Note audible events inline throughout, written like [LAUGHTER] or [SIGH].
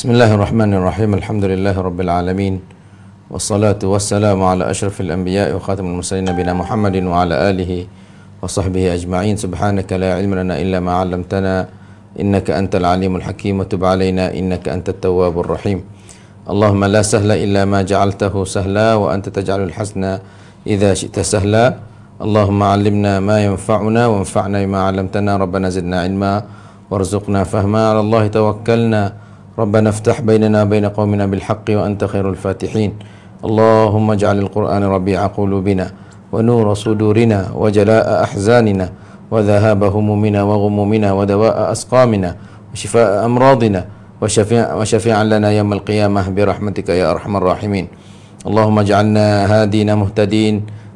بسم الله الرحمن الرحيم الحمد لله رب العالمين والصلاة والسلام على أشرف الأنبياء وخاتم المرسلين نبينا محمد وعلى آله وصحبه أجمعين سبحانك لا علم لنا إلا ما علمتنا إنك أنت العليم الحكيم وتب علينا إنك أنت التواب الرحيم اللهم لا سهل إلا ما جعلته سهلا وأنت تجعل الحسن إذا شئت سهلا اللهم علمنا ما ينفعنا وانفعنا بما علمتنا ربنا زدنا علما وارزقنا فهما على الله توكلنا ربنا افتح بيننا وبين قومنا بالحق وأنت خير الفاتحين اللهم اجعل القرآن ربيع قلوبنا ونور صدورنا وجلاء أحزاننا وذهاب همومنا وغمومنا ودواء أسقامنا وشفاء أمراضنا وشفيع وشفيعا لنا يوم القيامة برحمتك يا أرحم الراحمين اللهم اجعلنا هادين مهتدين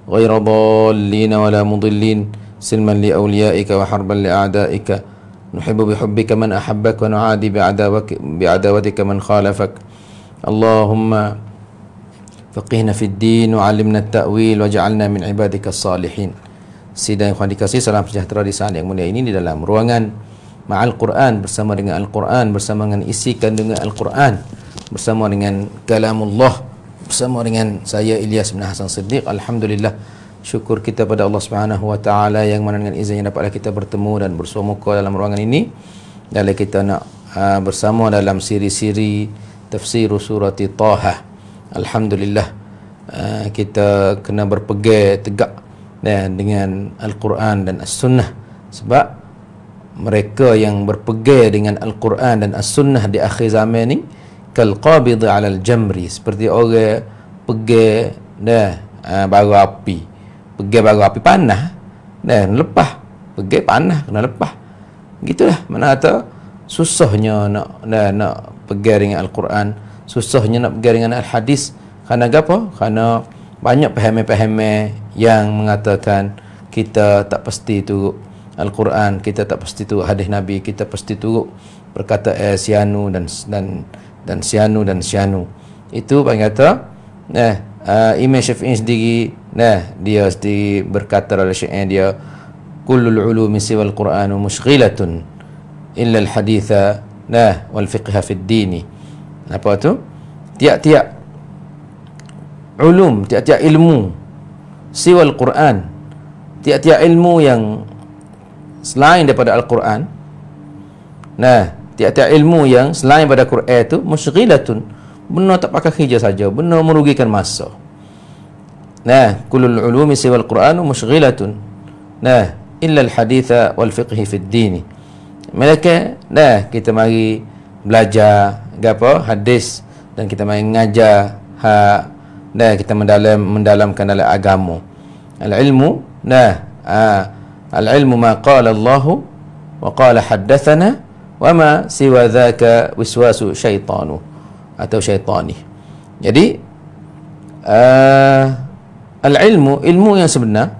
غير ضالين ولا مضلين سلما لأوليائك وحربا لأعدائك نحب بحبك من أحبك ونعادي بعداوك بعداوتك من خالفك اللهم فقهنا في الدين وعلمنا التأويل وجعلنا min ibadika salihin Sidang yang dikasih salam sejahtera di saat yang mulia ini di dalam ruangan Ma'al Quran bersama dengan Al-Quran bersama dengan isi kandungan Al-Quran bersama dengan kalamullah bersama dengan saya Ilyas bin Hasan Siddiq Alhamdulillah syukur kita pada Allah Subhanahu wa taala yang mana dengan izinnya dapatlah kita bertemu dan bersua dalam ruangan ini dan kita nak uh, bersama dalam siri-siri tafsir surah Taha. Alhamdulillah uh, kita kena berpegang tegak dan ya, dengan al-Quran dan as-Sunnah sebab mereka yang berpegang dengan al-Quran dan as-Sunnah di akhir zaman ini kal qabid al-jamri seperti orang pegang dah ya, uh, bara api pergi baru api panah dan lepas pergi panah kena lepas gitulah mana kata susahnya nak dan nak pergi dengan al-Quran susahnya nak pergi dengan al-hadis kerana apa kerana banyak pemahaman-pemahaman yang mengatakan kita tak pasti tu al-Quran kita tak pasti tu hadis nabi kita pasti tu berkata eh, sianu dan dan dan sianu dan sianu itu bagi kata eh uh, eh, Imam Syafi'i sendiri Nah, dia di berkata dalam syair dia kullul ulumi siwal quran mushghilatun illa al haditha nah wal fiqha fid dini apa tu tiap-tiap ulum tiap-tiap ilmu siwal quran tiap-tiap ilmu yang selain daripada al-quran nah tiap-tiap ilmu yang selain daripada quran itu mushghilatun benar tak pakai kerja saja benar merugikan masa Nah, kulul ulumi siwa al-Quranu musghilatun. Nah, illa al-haditha wal fiqhi fid dini. Mereka, nah, kita mari belajar gapo hadis dan kita mari ngajar ha nah kita mendalam mendalamkan dalam agama. Al-ilmu, nah, ha, al-ilmu ma qala Allah wa qala haddathana wa ma siwa dhaka waswasu syaitanu atau syaitani. Jadi, uh, al-ilmu ilmu yang sebenar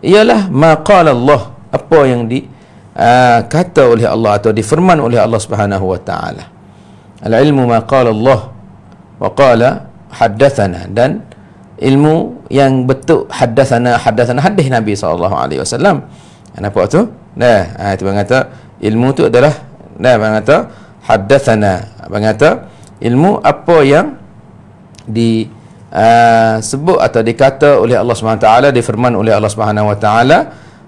ialah ma qala Allah apa yang di uh, kata oleh Allah atau difirman oleh Allah Subhanahu wa taala al-ilmu ma qala Allah wa qala haddathana dan ilmu yang betul haddathana haddathana hadis Nabi sallallahu alaihi wasallam apa tu nah ha, ah, itu kata ilmu tu adalah nah bang kata haddathana bang kata ilmu apa yang di Ah, sebut atau dikata oleh Allah Subhanahu Wa Taala difirman oleh Allah Subhanahu Wa Taala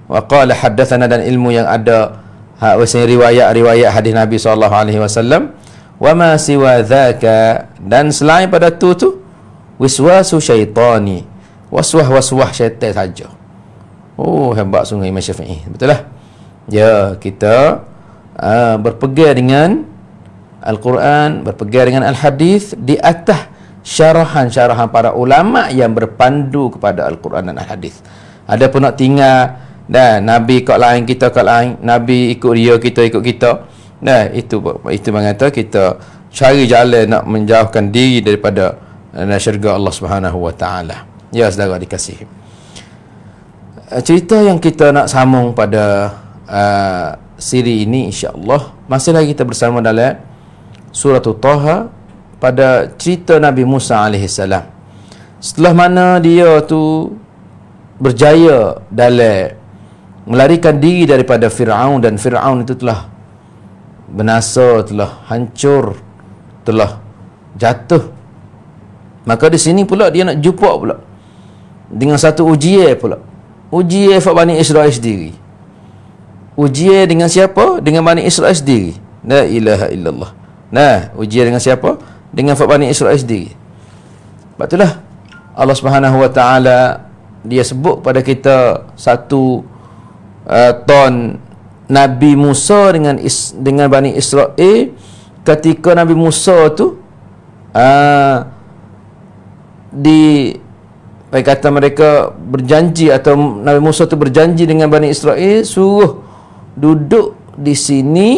wa qala haddatsana dan ilmu yang ada ha, riwayat-riwayat hadis Nabi sallallahu alaihi wasallam wa ma siwa dhaka dan selain pada tu tu waswasu syaitani waswah waswah syaitan saja oh hebat sungai Imam Syafi'i betul lah ya kita uh, berpegang dengan Al-Quran berpegang dengan Al-Hadis di atas syarahan-syarahan para ulama yang berpandu kepada Al-Quran dan Al-Hadis. Ada pun nak tinggal dan Nabi kat lain kita kat lain, Nabi ikut dia kita ikut kita. Nah, itu itu mengata kita cari jalan nak menjauhkan diri daripada uh, syurga Allah Subhanahu wa taala. Ya saudara dikasih. Eh, cerita yang kita nak sambung pada uh, siri ini insya-Allah masih lagi kita bersama dalam surah Taha pada cerita Nabi Musa AS setelah mana dia tu berjaya dalam melarikan diri daripada Fir'aun dan Fir'aun itu telah binasa, telah hancur telah jatuh maka di sini pula dia nak jumpa pula dengan satu ujian pula ujian Fak Bani Israel sendiri ujian dengan siapa? dengan Bani Israel sendiri la ilaha illallah nah ujian dengan siapa? dengan Fatwa Bani Israel sendiri. Sebab itulah Allah Subhanahu Wa Taala dia sebut pada kita satu uh, ton Nabi Musa dengan Is, dengan Bani Israel ketika Nabi Musa tu uh, di baik kata mereka berjanji atau Nabi Musa tu berjanji dengan Bani Israel suruh duduk di sini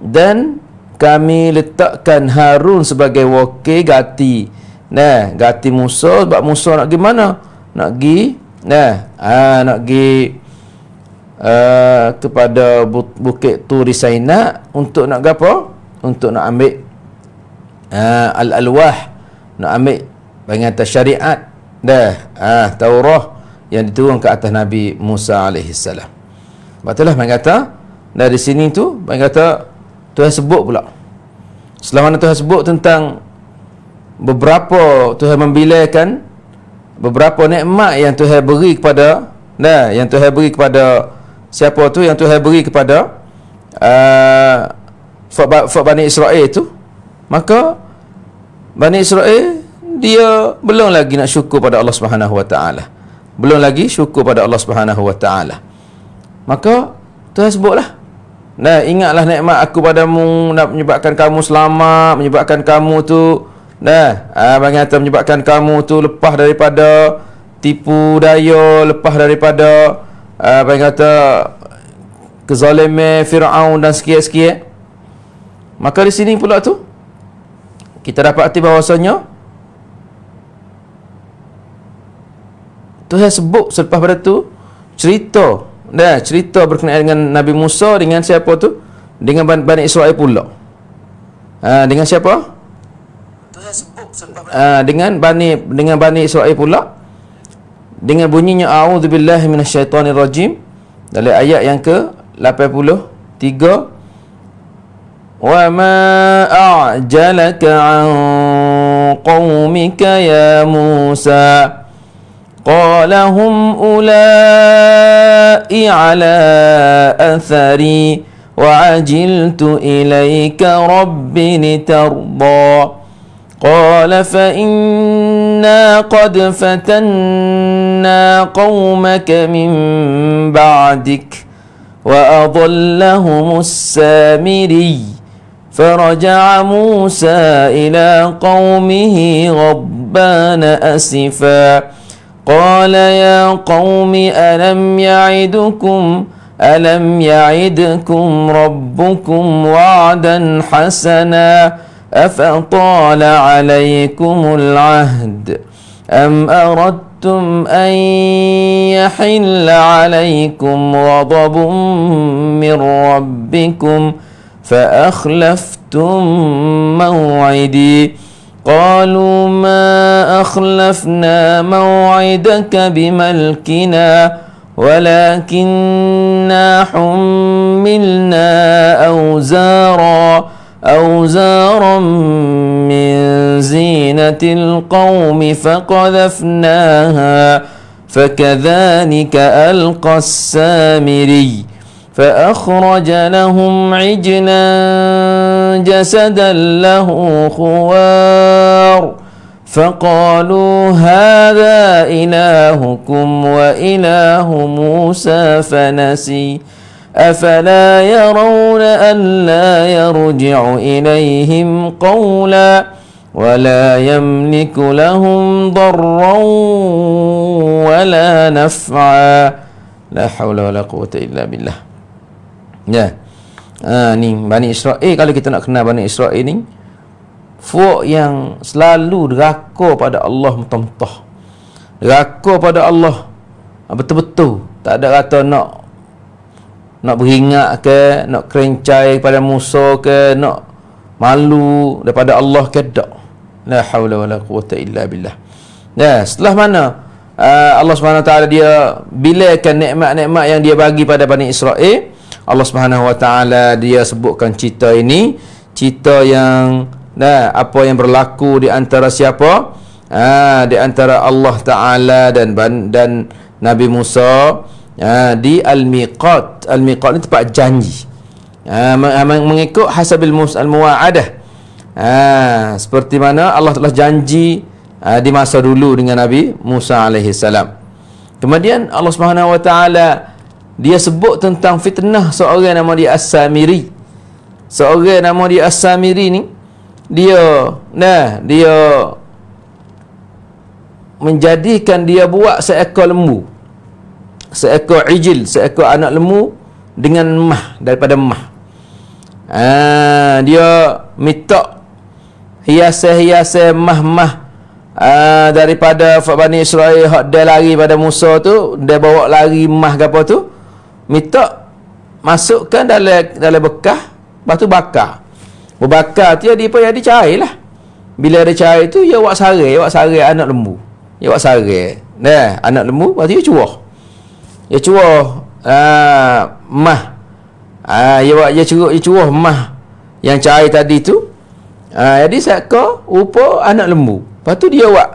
dan kami letakkan Harun sebagai wakil gati nah gati Musa sebab Musa nak pergi mana nak pergi nah ah nak pergi uh, kepada bu- bukit Turi Saina untuk nak apa untuk nak ambil uh, al-alwah nak ambil bagian syariat dah ah ha, Taurah yang diturun ke atas Nabi Musa alaihi salam. Patutlah mengata dari sini tu mengata Tuhan sebut pula Selama mana Tuhan sebut tentang Beberapa Tuhan membilaikan Beberapa nikmat yang Tuhan beri kepada nah, Yang Tuhan beri kepada Siapa tu yang Tuhan beri kepada uh, ah, Fak Bani Israel tu Maka Bani Israel Dia belum lagi nak syukur pada Allah Subhanahu Belum lagi syukur pada Allah Subhanahu Maka Tuhan sebutlah Nah, ingatlah nikmat aku padamu nak menyebabkan kamu selamat, menyebabkan kamu tu nah, ah bagi atas menyebabkan kamu tu lepas daripada tipu daya, lepas daripada ah bagi kata kezaliman Firaun dan sekian-sekian. Maka di sini pula tu kita dapat arti bahawasanya Tuhan sebut selepas pada tu cerita dah cerita berkenaan dengan Nabi Musa dengan siapa tu? Dengan Bani, Bani Israel pula. Ha, dengan siapa? Ha, dengan Bani dengan Bani Israel pula. Dengan bunyinya auzubillahi minasyaitonirrajim dari ayat yang ke 83 Wa ma a'jalaka an qaumika ya Musa قال هم أولئك على أثري وعجلت إليك رب لترضى قال فإنا قد فتنا قومك من بعدك وأضلهم السامري فرجع موسى إلى قومه غضبان أسفاً قال يا قوم ألم يعدكم ألم يعدكم ربكم وعدا حسنا أفطال عليكم العهد أم أردتم أن يحل عليكم غضب من ربكم فأخلفتم موعدي قالوا ما أخلفنا موعدك بملكنا ولكننا حملنا أوزارا أوزارا من زينة القوم فقذفناها فكذلك ألقى السامري فأخرج لهم عجلا جسدا له خوار فقالوا هذا إلهكم وإله موسى فنسي أفلا يرون ألا يرجع إليهم قولا ولا يملك لهم ضرا ولا نفعا لا حول ولا قوة إلا بالله Ya. Ha, ni Bani Israel. Eh, kalau kita nak kenal Bani Israel eh, ni, Fuk yang selalu raka pada Allah mentah-mentah. Raka pada Allah. Ha, betul-betul. Tak ada kata nak nak beringat ke, nak kerencai pada Musa ke, nak malu daripada Allah ke tak. La hawla wa la quwata illa billah. Ya, setelah mana uh, Allah SWT dia bilakan nikmat-nikmat yang dia bagi pada Bani Israel, eh? Allah Subhanahu Wa Taala dia sebutkan cerita ini cerita yang nah apa yang berlaku di antara siapa ha, di antara Allah Taala dan dan Nabi Musa ha, di Al Miqat Al Miqat ni tempat janji ha, mengikut hasabil mus al muwaadah ha, seperti mana Allah telah janji ha, di masa dulu dengan Nabi Musa alaihi salam kemudian Allah Subhanahu Wa Taala dia sebut tentang fitnah seorang nama dia As-Samiri seorang nama dia As-Samiri ni dia nah dia menjadikan dia buat seekor lembu seekor ijil seekor anak lembu dengan mah daripada mah ha, dia minta hiasan-hiasan mah-mah ha, daripada Bani Israel yang dia lari pada Musa tu dia bawa lari mah ke apa tu minta masukkan dalam dalam bekah lepas tu bakar berbakar tu dia pun ada cair lah bila ada cair tu dia buat sarai dia buat sarai anak lembu dia buat sarai nah, anak lembu lepas tu dia cuah dia cuah aa, ah, mah ah, dia buat dia cuah, dia cuah mah yang cair tadi tu aa, ah, jadi seka rupa anak lembu lepas tu dia buat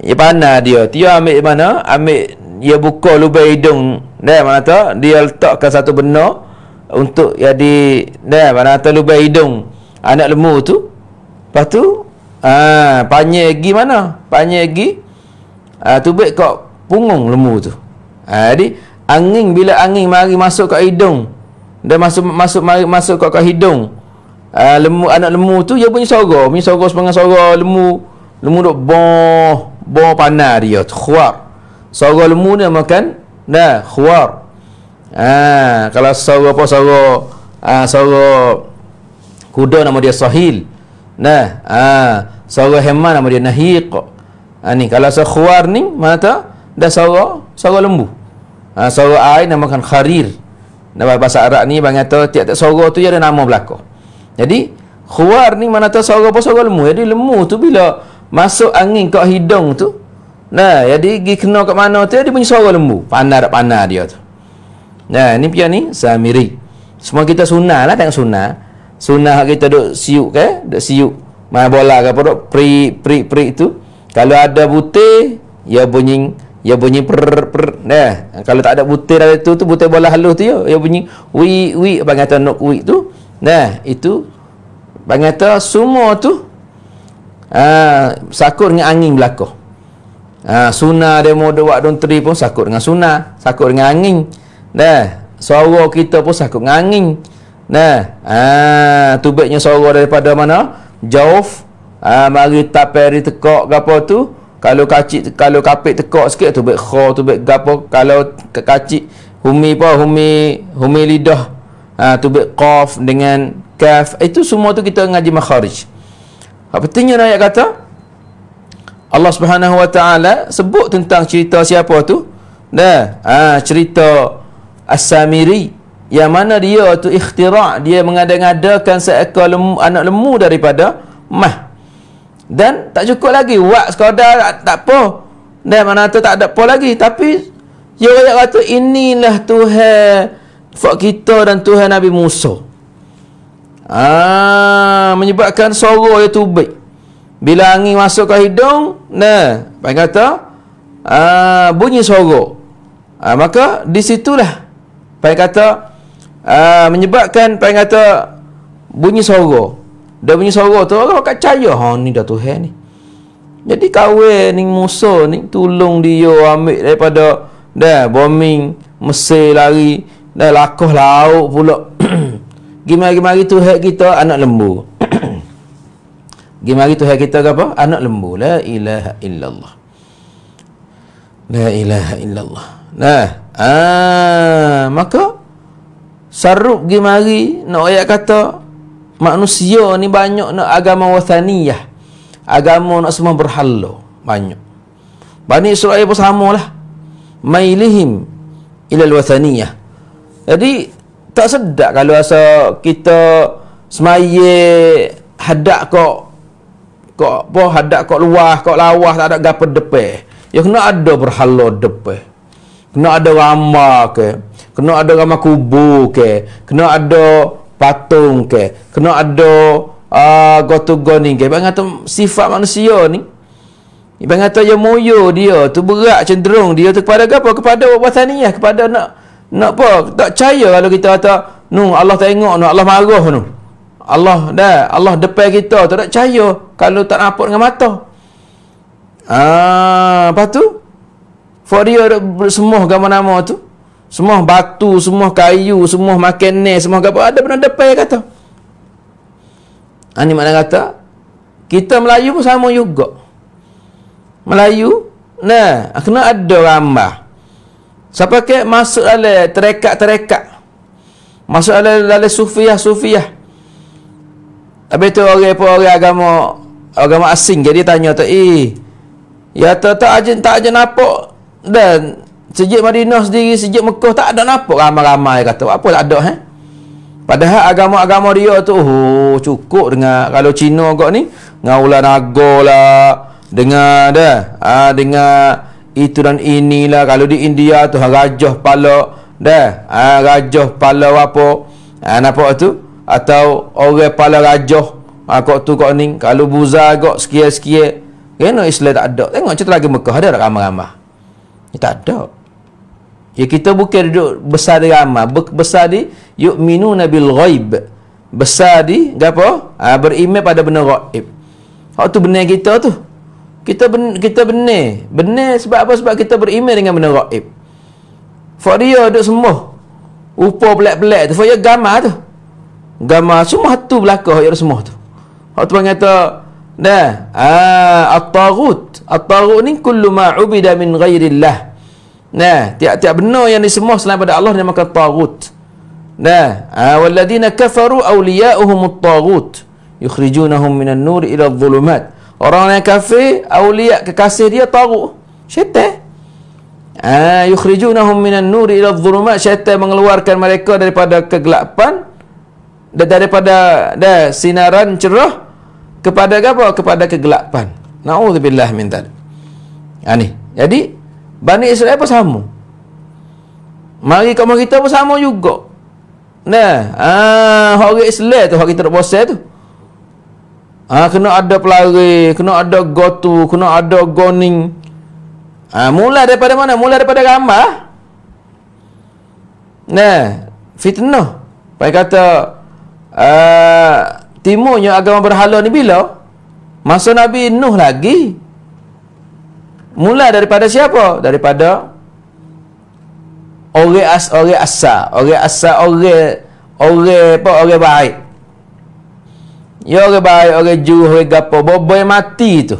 dia panah dia dia ambil mana ambil dia buka lubang hidung dan mana tu dia letakkan satu benda untuk jadi dan mana tu lubai hidung anak ah, lemu tu. Lepas tu ah panjang gigi mana? Panjang gigi ah tubik kok punggung lemu tu. Ah jadi angin bila angin mari masuk ke hidung dan masuk masuk mari masuk ke kat hidung. Ah lemu anak lemu tu dia bunyi suara, bunyi suara sepanjang suara lemu lemu duk boh boh panar dia tu. Suara lemu ni makan Nah, khuar. Ah, kalau sawo apa sawo ah sorok kuda nama dia sahil. Nah, ah sorok hamba nama dia nahiq. Ah ni kalau sawo khuar ni mana tu? Dah sawo sawo lembu. Ah sorok ai nama kan kharir. Dalam bahasa Arab ni bang kata tiap-tiap sorok tu ada nama belaka. Jadi khuar ni mana tu sawo apa sawo lembu. Jadi lembu tu bila masuk angin kat hidung tu, Nah, jadi ya, pergi kena kat mana tu dia punya suara lembu. Panar tak panar dia tu. Nah, ni pian ni Samiri. Semua kita sunah lah tengok sunah. Sunah kita duk siuk ke, duk siuk main bola ke apa duk pri pri pri tu. Kalau ada butir, ya bunyi ya bunyi per per. Nah, kalau tak ada butir ada tu tu butir bola halus tu ya, ya bunyi wi wi apa kata nok wi tu. Nah, itu bang kata semua tu ah sakur dengan angin belakang. Ha, sunnah dia mau dua don tri pun sakut dengan sunnah, sakut dengan angin. Dah, suara kita pun sakut dengan angin. Nah, ha, tubiknya suara daripada mana? Jauh. Ha, mari taperi tekok ke apa tu? Kalau kacik kalau kapit tekok sikit tubik kha tubik gapo kalau kacik humi apa humi humi lidah. Ha, tubik qaf dengan kaf itu semua tu kita ngaji makharij. Apa pentingnya ayat kata? Allah Subhanahu Wa Taala sebut tentang cerita siapa tu? Dah. Ha, cerita As-Samiri yang mana dia tu ikhtira' dia mengada-ngadakan seekor lemu, anak lemu daripada mah. Dan tak cukup lagi wak sekadar tak, tak apa. Dan mana tu tak ada apa lagi tapi dia rakyat kata inilah Tuhan fak kita dan Tuhan Nabi Musa. Ah menyebabkan sorok dia baik bila angin masuk ke hidung nah pai kata uh, bunyi suara uh, maka di situlah pai kata uh, menyebabkan pai kata bunyi suara dia bunyi suara tu orang akan percaya ha ni dah tuhan ni jadi kawin ni Musa ni tolong dia ambil daripada dah bombing Mesir lari dah lakuh laut pula [CLEARS THROAT] gimana-gimana tu hak kita anak lembu [CLEARS THROAT] Gimari itu, kita ke apa? Anak lembu. La ilaha illallah. La ilaha illallah. Nah. Ah, maka sarup gimari nak ayat kata manusia ni banyak nak agama wasaniyah. Agama nak semua berhala banyak. Bani Israel pun samalah. Mailihim ilal wasaniyah. Jadi tak sedap kalau rasa kita semaya hadak kok kok apa hadak kok luah kok lawah tak ada gapo depe ya kena ada berhala depe kena ada rama ke kena ada rama kubu ke kena ada patung ke kena ada a uh, goto goni ke bang atau sifat manusia ni bang atau ya moyo dia tu berat cenderung dia tu kepada apa kepada wataniah kepada nak nak apa tak percaya kalau kita kata nu Allah tengok nu Allah marah nu Allah dah Allah depan kita tak percaya kalau tak nampak dengan mata. Ah, apa tu? Foria semua gambar nama tu. Semua batu, semua kayu, semua makanan, semua apa ada benda depan yang kata. Ani ah, mana kata? Kita Melayu pun sama juga. Melayu, nah, kena ada ramah. Siapa ke masuk ala terekat-terekat. Masuk ala dalam sufiah-sufiah. Tapi tu orang apa orang agama agama asing jadi tanya tu eh ya tu tak ajin tak ajin nampak dan sejak Madinah sendiri sejak Mekah tak ada nampak ramai-ramai kata apa tak ada eh padahal agama-agama dia tu oh, cukup dengan kalau Cina agak ni ngaula ular dengan dah ha, dengan itu dan inilah kalau di India tu ha, rajah pala dah ha, rajah pala apa ha, nampak tu atau orang pala rajah ha, kok tu kok ni kalau buza kok sekia-sekia kena Islam tak ada tengok cerita lagi Mekah ada ramah-ramah ya, tak ada ya kita bukan duduk besar di ramah Be besar di yuk minu nabil ghaib besar di apa ha, berimek pada benda ghaib hak tu benar kita tu kita ben kita benar benar sebab apa sebab kita berimek dengan benda ghaib Fakir duduk semua Upa pelik-pelik tu Fakir gamar tu Gamar semua tu belakang Fakir semua tu Allah Tuhan kata dah ah at-tagut at-tagut ni kullu ma ubida min ghairillah nah tiap-tiap benda yang disembah selain daripada Allah dia maka tagut nah ah walladina kafaru awliyaohum at-tagut yukhrijunahum minan nur ila adh orang yang kafir awliya kekasih dia tagut syaitan Ah, yukhrijunahum minan nur ila adh-dhulumat syaitan mengeluarkan mereka daripada kegelapan dan daripada dah sinaran cerah kepada apa? Kepada kegelapan. Nauzubillah min dzalik. Ha ni. Jadi Bani Israel pun sama. Mari kamu kita pun sama juga. Nah, ah orang Islam tu orang kita nak bosan tu. Ah kena ada pelari, kena ada gotu, kena ada goning. Ah mula daripada mana? Mula daripada gambar. Nah, fitnah. Baik kata timurnya agama berhala ni bila? Masa Nabi Nuh lagi. Mula daripada siapa? Daripada orang as orang Asa, orang Asa, orang orang apa orang baik. Ya orang baik, orang jujur, orang gapo, boboi mati tu.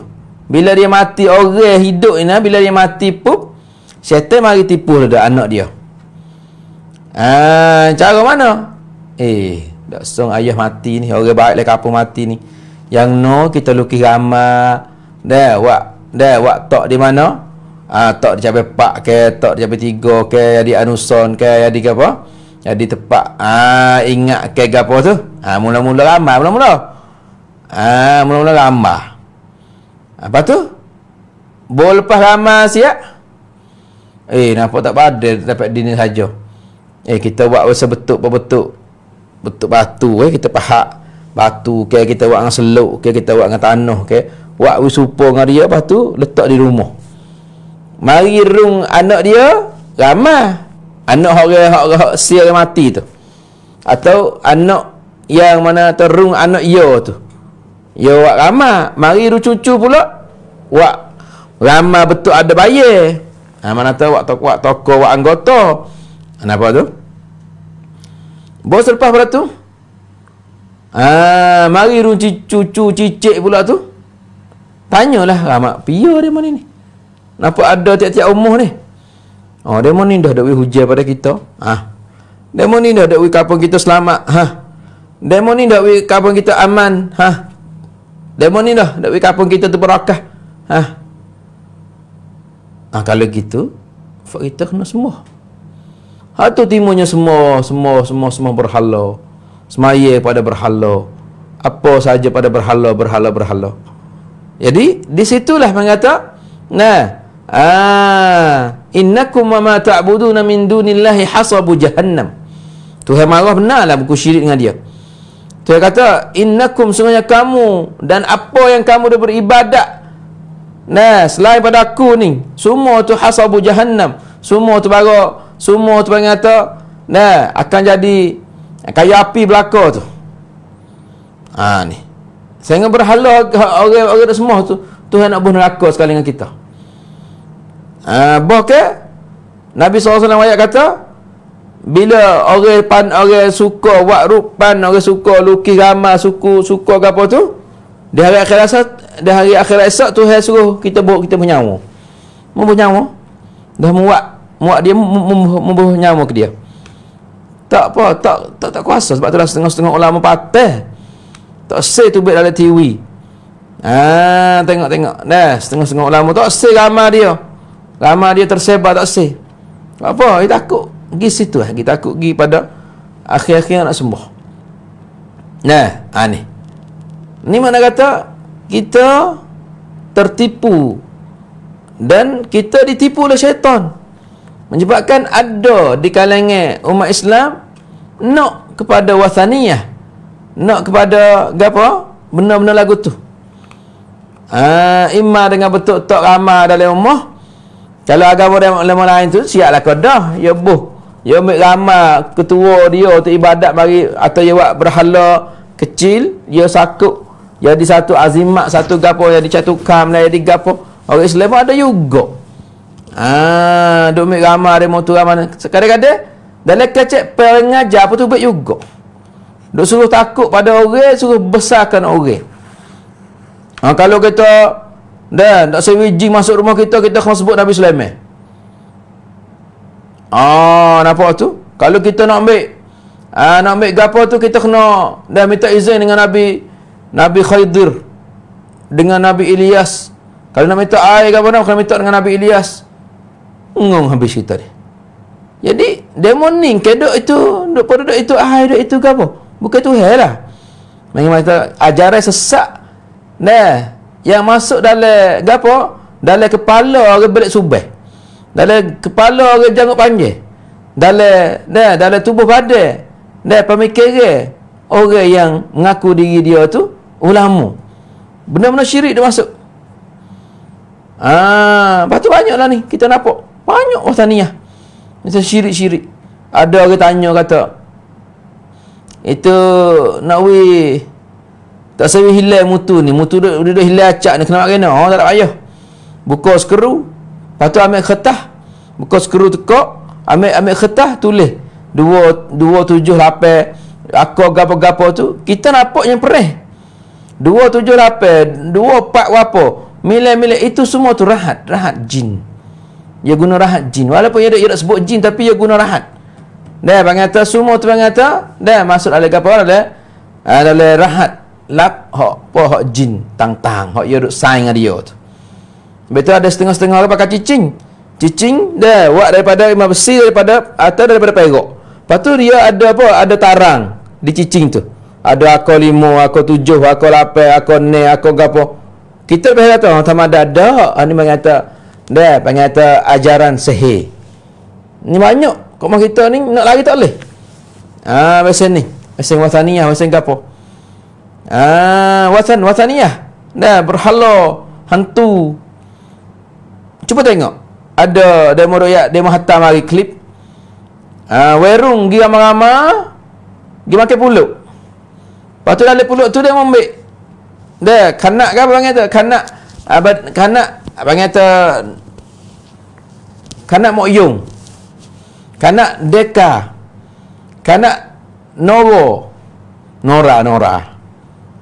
Bila dia mati, orang hidup ni, bila dia mati pun, syaitan mari tipu dah anak dia. Ah, cara mana? Eh, tak song ayah mati ni, orang baik lah kapur mati ni. Yang no kita lukis gambar Dah, wak, dah, wak tok di mana? Ah, ha, tok di cabai pak ke, tok di cabai tiga ke, di anuson ke, di apa? Jadi tepak. ah ha, ingat ke gapo tu? Ah ha, mula-mula ramah, mula-mula. Ah ha, mula-mula ramah. Apa tu? Bol lepas ramah siap. Eh, nampak tak padah dapat dini saja. Eh, kita buat besar betuk-betuk betul batu eh kita pahak batu ke okay, kita buat dengan seluk ke okay, kita buat dengan tanah ke okay. buat supo dengan dia lepas tu letak di rumah mari rung anak dia ramah anak orang orang orang sia mati tu atau anak yang mana terung anak yo ya tu yo ya wak ramah mari ru cucu pula wak ramah betul ada bayi, ha, mana tahu wak tokoh wak anggota kenapa tu Bos selepas pada tu Ah, mari runci cucu cicik pula tu. Tanyalah ah, mak pia dia mana ni. Nampak ada tiap-tiap umur ni. Oh, dia mana ni dah ada hujan pada kita. Ah. Dia mana ni dah ada kampung kita selamat. Ha. Dia mana ni dah ada kampung kita aman. Ha. Dia mana ni dah ada kampung kita terberakah. Ha. Ah, kalau gitu, kita kena semua. Atau timunya semua semua semua semua berhala. Semaya pada berhala. Apa saja pada berhala berhala berhala. Jadi di situlah mengata nah ah innakum wa ma ta'buduna min dunillahi hasabu jahannam. Tuhan marah benarlah buku syirik dengan dia. Tuhan kata innakum sungguhnya kamu dan apa yang kamu dah beribadat nah selain pada aku ni semua tu hasabu jahannam. Semua tu barang semua tu panggil kata Nah, akan jadi eh, kayu api belaka tu. Ha ni. Saya ingin berhala orang-orang semua tu Tuhan nak bunuh neraka sekali dengan kita. Ha boh ke? Nabi SAW ayat kata bila orang pan orang suka buat rupan, orang suka lukis gambar, suku suka apa tu, di hari akhirat esok, di hari akhirat esok Tuhan suruh kita buat kita punya bernyawa. punya bernyawa? Dah buat muak dia membunuh nyawa ke dia tak apa tak tak, tak kuasa sebab telah setengah-setengah ulama patah tak say tu baik dalam TV ah ha, tengok-tengok dah setengah-setengah ulama tak say lama dia lama dia tersebar tak say apa dia takut pergi situ lah dia takut pergi pada akhir-akhir nak sembuh nah ah, ni ni mana kata kita tertipu dan kita ditipu oleh syaitan menyebabkan ada di kalangan umat Islam nak kepada wasaniyah nak kepada gapo benar-benar lagu tu ah imma dengan betul tok ramai dalam rumah kalau agama dia lama lain tu siaplah kedah ya boh ya mik ramai ketua dia untuk ibadat bagi atau ya buat berhala kecil ya sakup jadi satu azimat satu gapo satu dicatukan melayani gapo orang Islam ada juga Ah, duk ambil ramah dari motor mana. Sekarang kata, dalam kecek pengajar apa tu baik juga. Duk suruh takut pada orang, suruh besarkan orang. Ha, kalau kita, dah, tak sewiji masuk rumah kita, kita akan sebut Nabi Sulaiman. Ah, nampak tu? Kalau kita nak ambil, ah, nak ambil gapa tu, kita kena, dah minta izin dengan Nabi, Nabi Khaydir, dengan Nabi Ilyas, kalau nak minta air ke apa nak, kena minta dengan Nabi Ilyas ngong habis cerita dia jadi demon ni kedok itu duk pada itu ahai duk itu ke apa bukan tu hal lah mengata ajaran sesak nah yang masuk dalam gapo dalam kepala orang berat subeh dalam kepala orang jangan panggil dalam nah dalam tubuh badan nah pemikiran orang yang ngaku diri dia tu ulamu, benda-benda syirik dia masuk ah patu banyaklah ni kita nampak banyak wataniah Macam syirik-syirik Ada orang tanya kata Itu Nak weh Tak sabi hilang mutu ni Mutu dia, dia, dah hilang acak ni Kenapa kena Oh tak ada payah Buka skru Lepas tu ambil kertas Buka skru tekak Ambil ambil kertas tulis Dua Dua tujuh lapan aku gapo gapo tu Kita nampak yang perih Dua tujuh lapan Dua empat wapo, Milih-milih itu semua tu rahat Rahat jin dia guna rahat jin. Walaupun dia tak sebut jin tapi dia guna rahat. Dah bang kata semua tu bang kata, dah masuk alat apa dah? Adalah rahat lap ho po ho jin tang-tang ho dia duk saing dengan dia tu. Betul ada setengah-setengah pakai cicing. Cicing dah buat daripada imam besi daripada atau daripada perak. Lepas tu dia ada apa? Ada tarang di cicing tu. Ada aku lima, aku tujuh, aku lapai aku ne, aku gapo. Kita pernah kata, sama ada ada, ah, ni mengata, Dah panggil kata ajaran sihir. Ni banyak kau kita ni nak lari tak boleh. Ha, ah ha, ni. Pasal wasaniah, pasal apa Ah wasan wasaniah. Dah berhala hantu. Cuba tengok. Ada demo royak demo hatam hari klip. Ah werung gi ama-ama gi makan puluk. Patu dalam puluk tu dia ambil. Dah kanak ke apa panggil tu? Kanak abad kanak apa panggil kanak Mokyung, kanak Deka, kanak Nowo, Nora, Nora.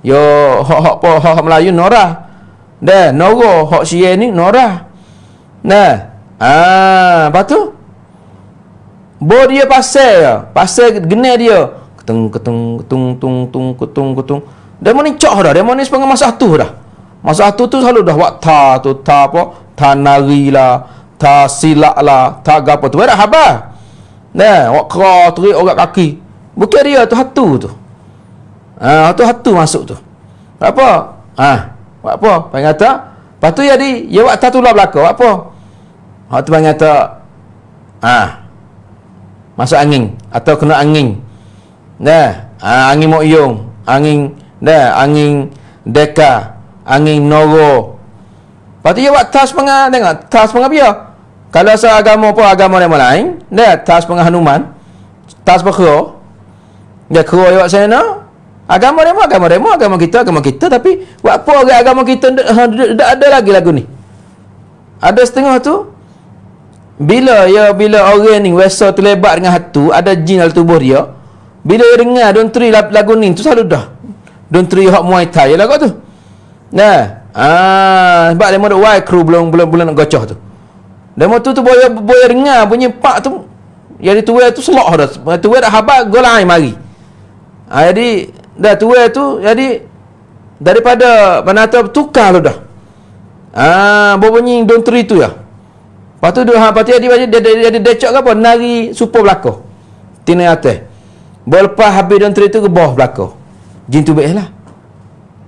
Yo, hok hok po, hok Melayu Nora. Dah, Nowo, hok Sien ni Nora. Nah, ha, ah, apa tu? Bo dia pasal ya, pasal genai dia. Ketung ketung ketung tung tung ketung ketung. Dia mau ni cok dah, dia mau ni sepanjang masa tu dah. Masa tu tu selalu dah wak ta tu ta apa? Tanari lah ta silak lah ta gapa tu berak habar nah awak kera terik orang kaki bukan dia tu hatu tu ha, tu hatu masuk tu buat apa ha, buat apa panggil tak lepas tu jadi ya buat tak tulah belakang buat apa Hak tu panggil ha, masuk angin atau kena angin nah ha, angin mok angin nah angin deka angin noro lepas tu ya buat tas pengah tengok tas pengah biar kalau seagama pun agama yang lain, dia tas pengah tas berkera. Dia kera yang buat sana. Agama dia agama dia agama kita, agama kita. Tapi, apa orang agama kita, tak ha, ada lagi lagu ni. Ada setengah tu, bila ya bila orang ni rasa terlebat dengan hatu, ada jin dalam tubuh dia, bila dia dengar don't try lagu ni, tu selalu dah. Don't try hot muay thai lagu tu. Nah, ah, sebab dia mahu why crew belum belum belum nak gocoh tu. Dan motor tu boleh boleh dengar bunyi pak tu. Yang dia tuai tu selok dah. Tuai dah habaq golai lah, mari. Ha, jadi dah tuai tu jadi daripada mana tu tukar dah. Ah ha, bau bunyi don't tree tu ya. Lepas tu dia hapati dia dia dia, decok apa nari super belako. Tina atas. Bolpa habis don't tree tu ke bawah belako. Jin tu baiklah.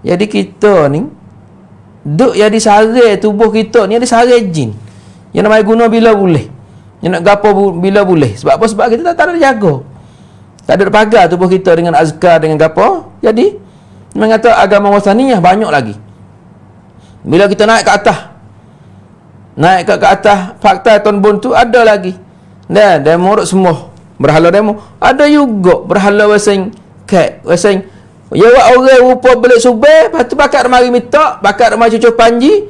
Jadi kita ni duk jadi disarai tubuh kita ni ada sarai jin. Yang nak guna bila boleh. Yang nak gapo bila boleh. Sebab apa? Sebab kita tak, tak ada jaga. Tak ada pagar tubuh kita dengan azkar, dengan gapo. Jadi, mengata agama wasaniyah banyak lagi. Bila kita naik ke atas, naik ke, ke atas fakta tonbon tu ada lagi. Dan demo ruk semua berhala demo. Ada juga berhala wasing kek, wasing Ya wa orang rupa belik subeh, patu bakat remari mitak, bakat remari cucu panji.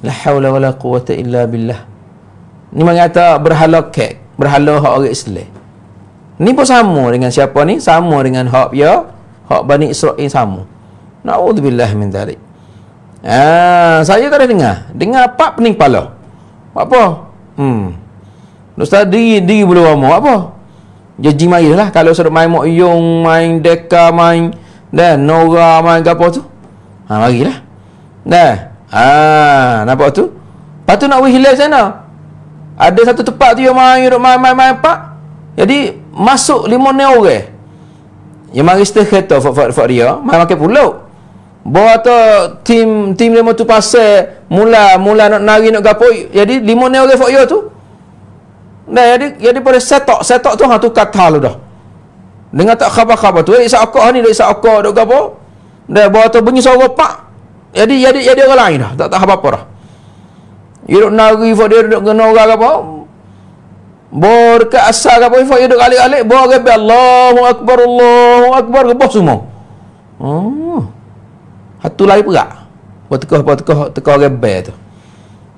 La haula wala quwata illa billah. Ni mengata berhala kek, berhala hak orang Islam. Ni pun sama dengan siapa ni? Sama dengan hak ya, hak Bani Israel sama. Nauzubillah min dzalik. Ah, ha, saya tak dengar. Dengar pak pening kepala. Apa? Hmm. Ustaz diri diri belum lama apa? Jadi main lah kalau sudah main mok yung main deka main dan nora main apa tu? Ha marilah. Dah. Ah, nampak tu? Patu nak wihilah sana. Ada satu tempat tu yang mai mai mai mai pak. Jadi masuk lima ni orang. Eh. Yang mari ster kereta fak fak fak dia, mai makan pulau. Bawa tu tim tim lima tu pasal mula mula nak nari nak gapoi. Jadi lima ni orang fak yo tu. Nah, jadi jadi pada setok setok tu hang tu kata lu dah. Dengar tak khabar-khabar tu, isak eh, akak ni, isak akak, dok gapo. Dah bawa tu bunyi suara pak. Jadi jadi jadi orang lain dah. Tak tak apa-apa dah. Dia duduk nari Fak dia duduk kena orang apa Bor ke asal apa Fak dia duduk alik-alik Bor ke Allahu Akbar Allahu Akbar Bor semua Oh hmm. Hatu lari perak Bor tekoh Bor tekoh Tekoh rebel tu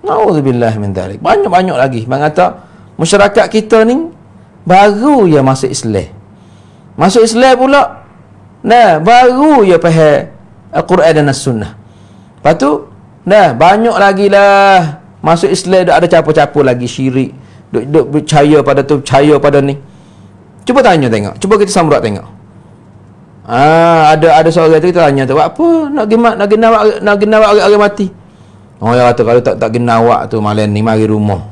Na'udzubillah min dhalik Banyak-banyak lagi Mereka Masyarakat kita ni Baru ya masuk Islam Masuk Islam pula Nah, baru ya pahal Al-Quran dan As-Sunnah Lepas tu Nah, banyak lagi lah Masuk Islam dah ada capur-capur lagi syirik. Duk, duk percaya pada tu, percaya pada ni. Cuba tanya tengok. Cuba kita samrat tengok. Ah, ada ada seorang tu kita tanya tu, apa nak gimak nak genawak nak genawak orang mati. Oh ya tu kalau tak tak genawak tu malam ni mari rumah.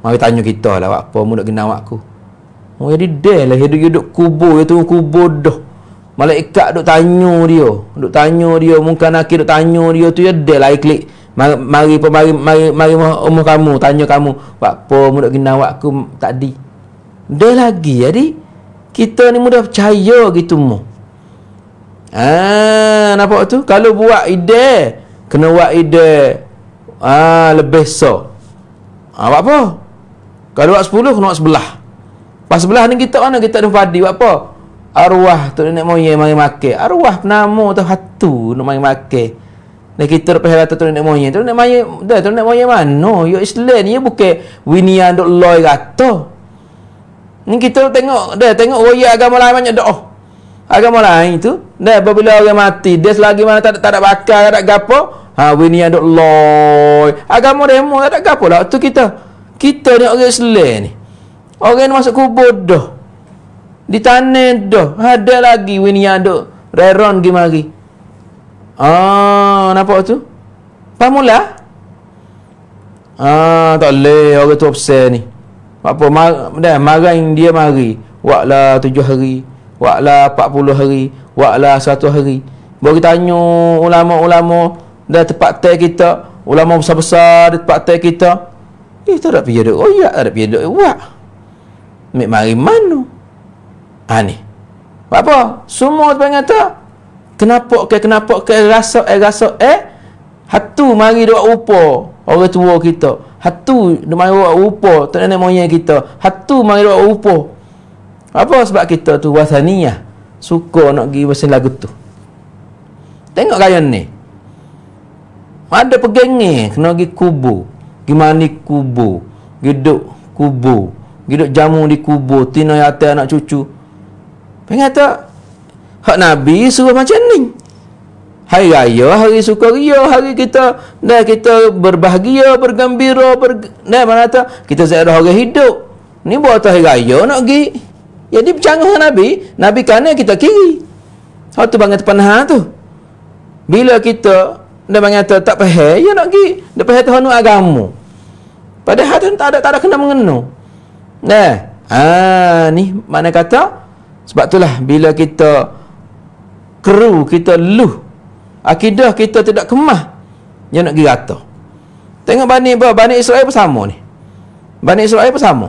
Mari tanya kita lah apa mu nak genawak aku. Oh jadi deh lah hidup hidup kubur dia tunggu kubur dah. Malaikat duk tanya dia, duk tanya dia, mungkin nak duk tanya dia tu ya deh lah iklik. Like. Mari pun mari mari mari umur kamu tanya kamu, "Pak, apa muda kena waktu tadi?" Dia lagi jadi kita ni mudah percaya gitu mu. Ah, nampak tu? Kalau buat ide, kena buat ide. Ah, lebih so. Ah, ha, buat apa? Kalau buat 10 kena buat sebelah. Pas sebelah ni kita mana kita ada padi buat apa? Arwah tu nenek moyang mari makan. Arwah penamo tu hatu nak mari makan. Nak kita perhela tu nak moyang. Tu nak moyang, dah tu nak moyang mana? No, Yo Islam ni bukan winia dok loy gato. Ni kita tengok, dah tengok royal agama lain banyak doa. Oh, agama lain tu, dah apabila orang mati, dia selagi mana tak tak ada bakar, tak ada gapo, ha winia dok loy. Agama demo tak ada gapo lah tu kita. Kita ni orang Islam ni. Orang masuk kubur dah. Ditanen dah. Ada lagi winia dok. Reron gimari. Ah, nampak tu? Pamula? Ah, tak leh orang tu obses ni. Apa mar dah marah dia mari. Waklah tujuh hari, waklah empat puluh hari, waklah satu hari. Bagi tanya ulama-ulama dah tempat teh kita, ulama besar-besar di tempat teh kita. Eh, tak ada pihak Oh, ya, tak ada pihak Wah. Mek mari mana? Ha, Apa? Semua tu pengen kenapa ke kenapa ke rasa eh rasa eh hatu mari dok rupa orang tua kita hatu dok mari dok rupa tok nenek moyang kita hatu mari dok rupa apa sebab kita tu wasaniah suka nak gi bahasa lagu tu tengok kayan ni ada pegengi kena gi kubur gimana kubur geduk kubur geduk jamu di kubur tina yang anak cucu pengen tak Hak Nabi suruh macam ni. Hari raya, hari sukaria, hari kita dah kita berbahagia, bergembira, ber, dah mana tak? Kita seorang orang hidup. Ni buat hari raya nak pergi. Jadi bercanggah Nabi, Nabi kanan kita kiri. Hak tu bangat panah tu. Bila kita dah mengata tak faham, ya nak pergi. Dah faham Tuhan agama. Padahal tu tak ada tak ada kena mengenu. Nah, ha, ni mana kata? Sebab itulah bila kita kru kita luh akidah kita tidak kemah yang nak pergi atas tengok Bani apa? Bani Israel apa sama ni Bani Israel apa sama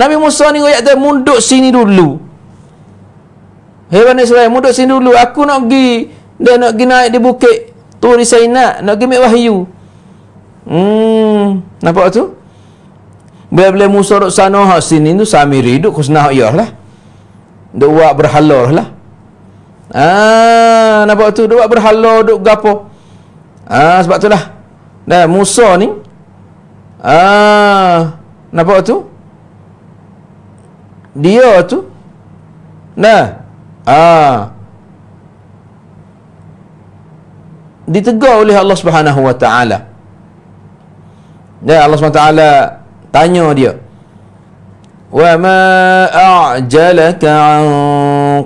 Nabi Musa ni ayat dia munduk sini dulu hei Bani Israel munduk sini dulu aku nak pergi dia nak pergi naik di bukit tu di nak, nak pergi ambil wahyu hmm nampak tu bila-bila Musa duduk sana sini tu Samiri duduk kusnah ya lah duduk berhalor lah Ah, ha, nampak tu duk berhala duk gapo. Ah, sebab itulah. Dan Musa ni ah ha, nampak tu dia tu nah ah ditegur oleh Allah Subhanahu wa taala. Dan Allah Subhanahu wa taala tanya dia, وما أعجلك عن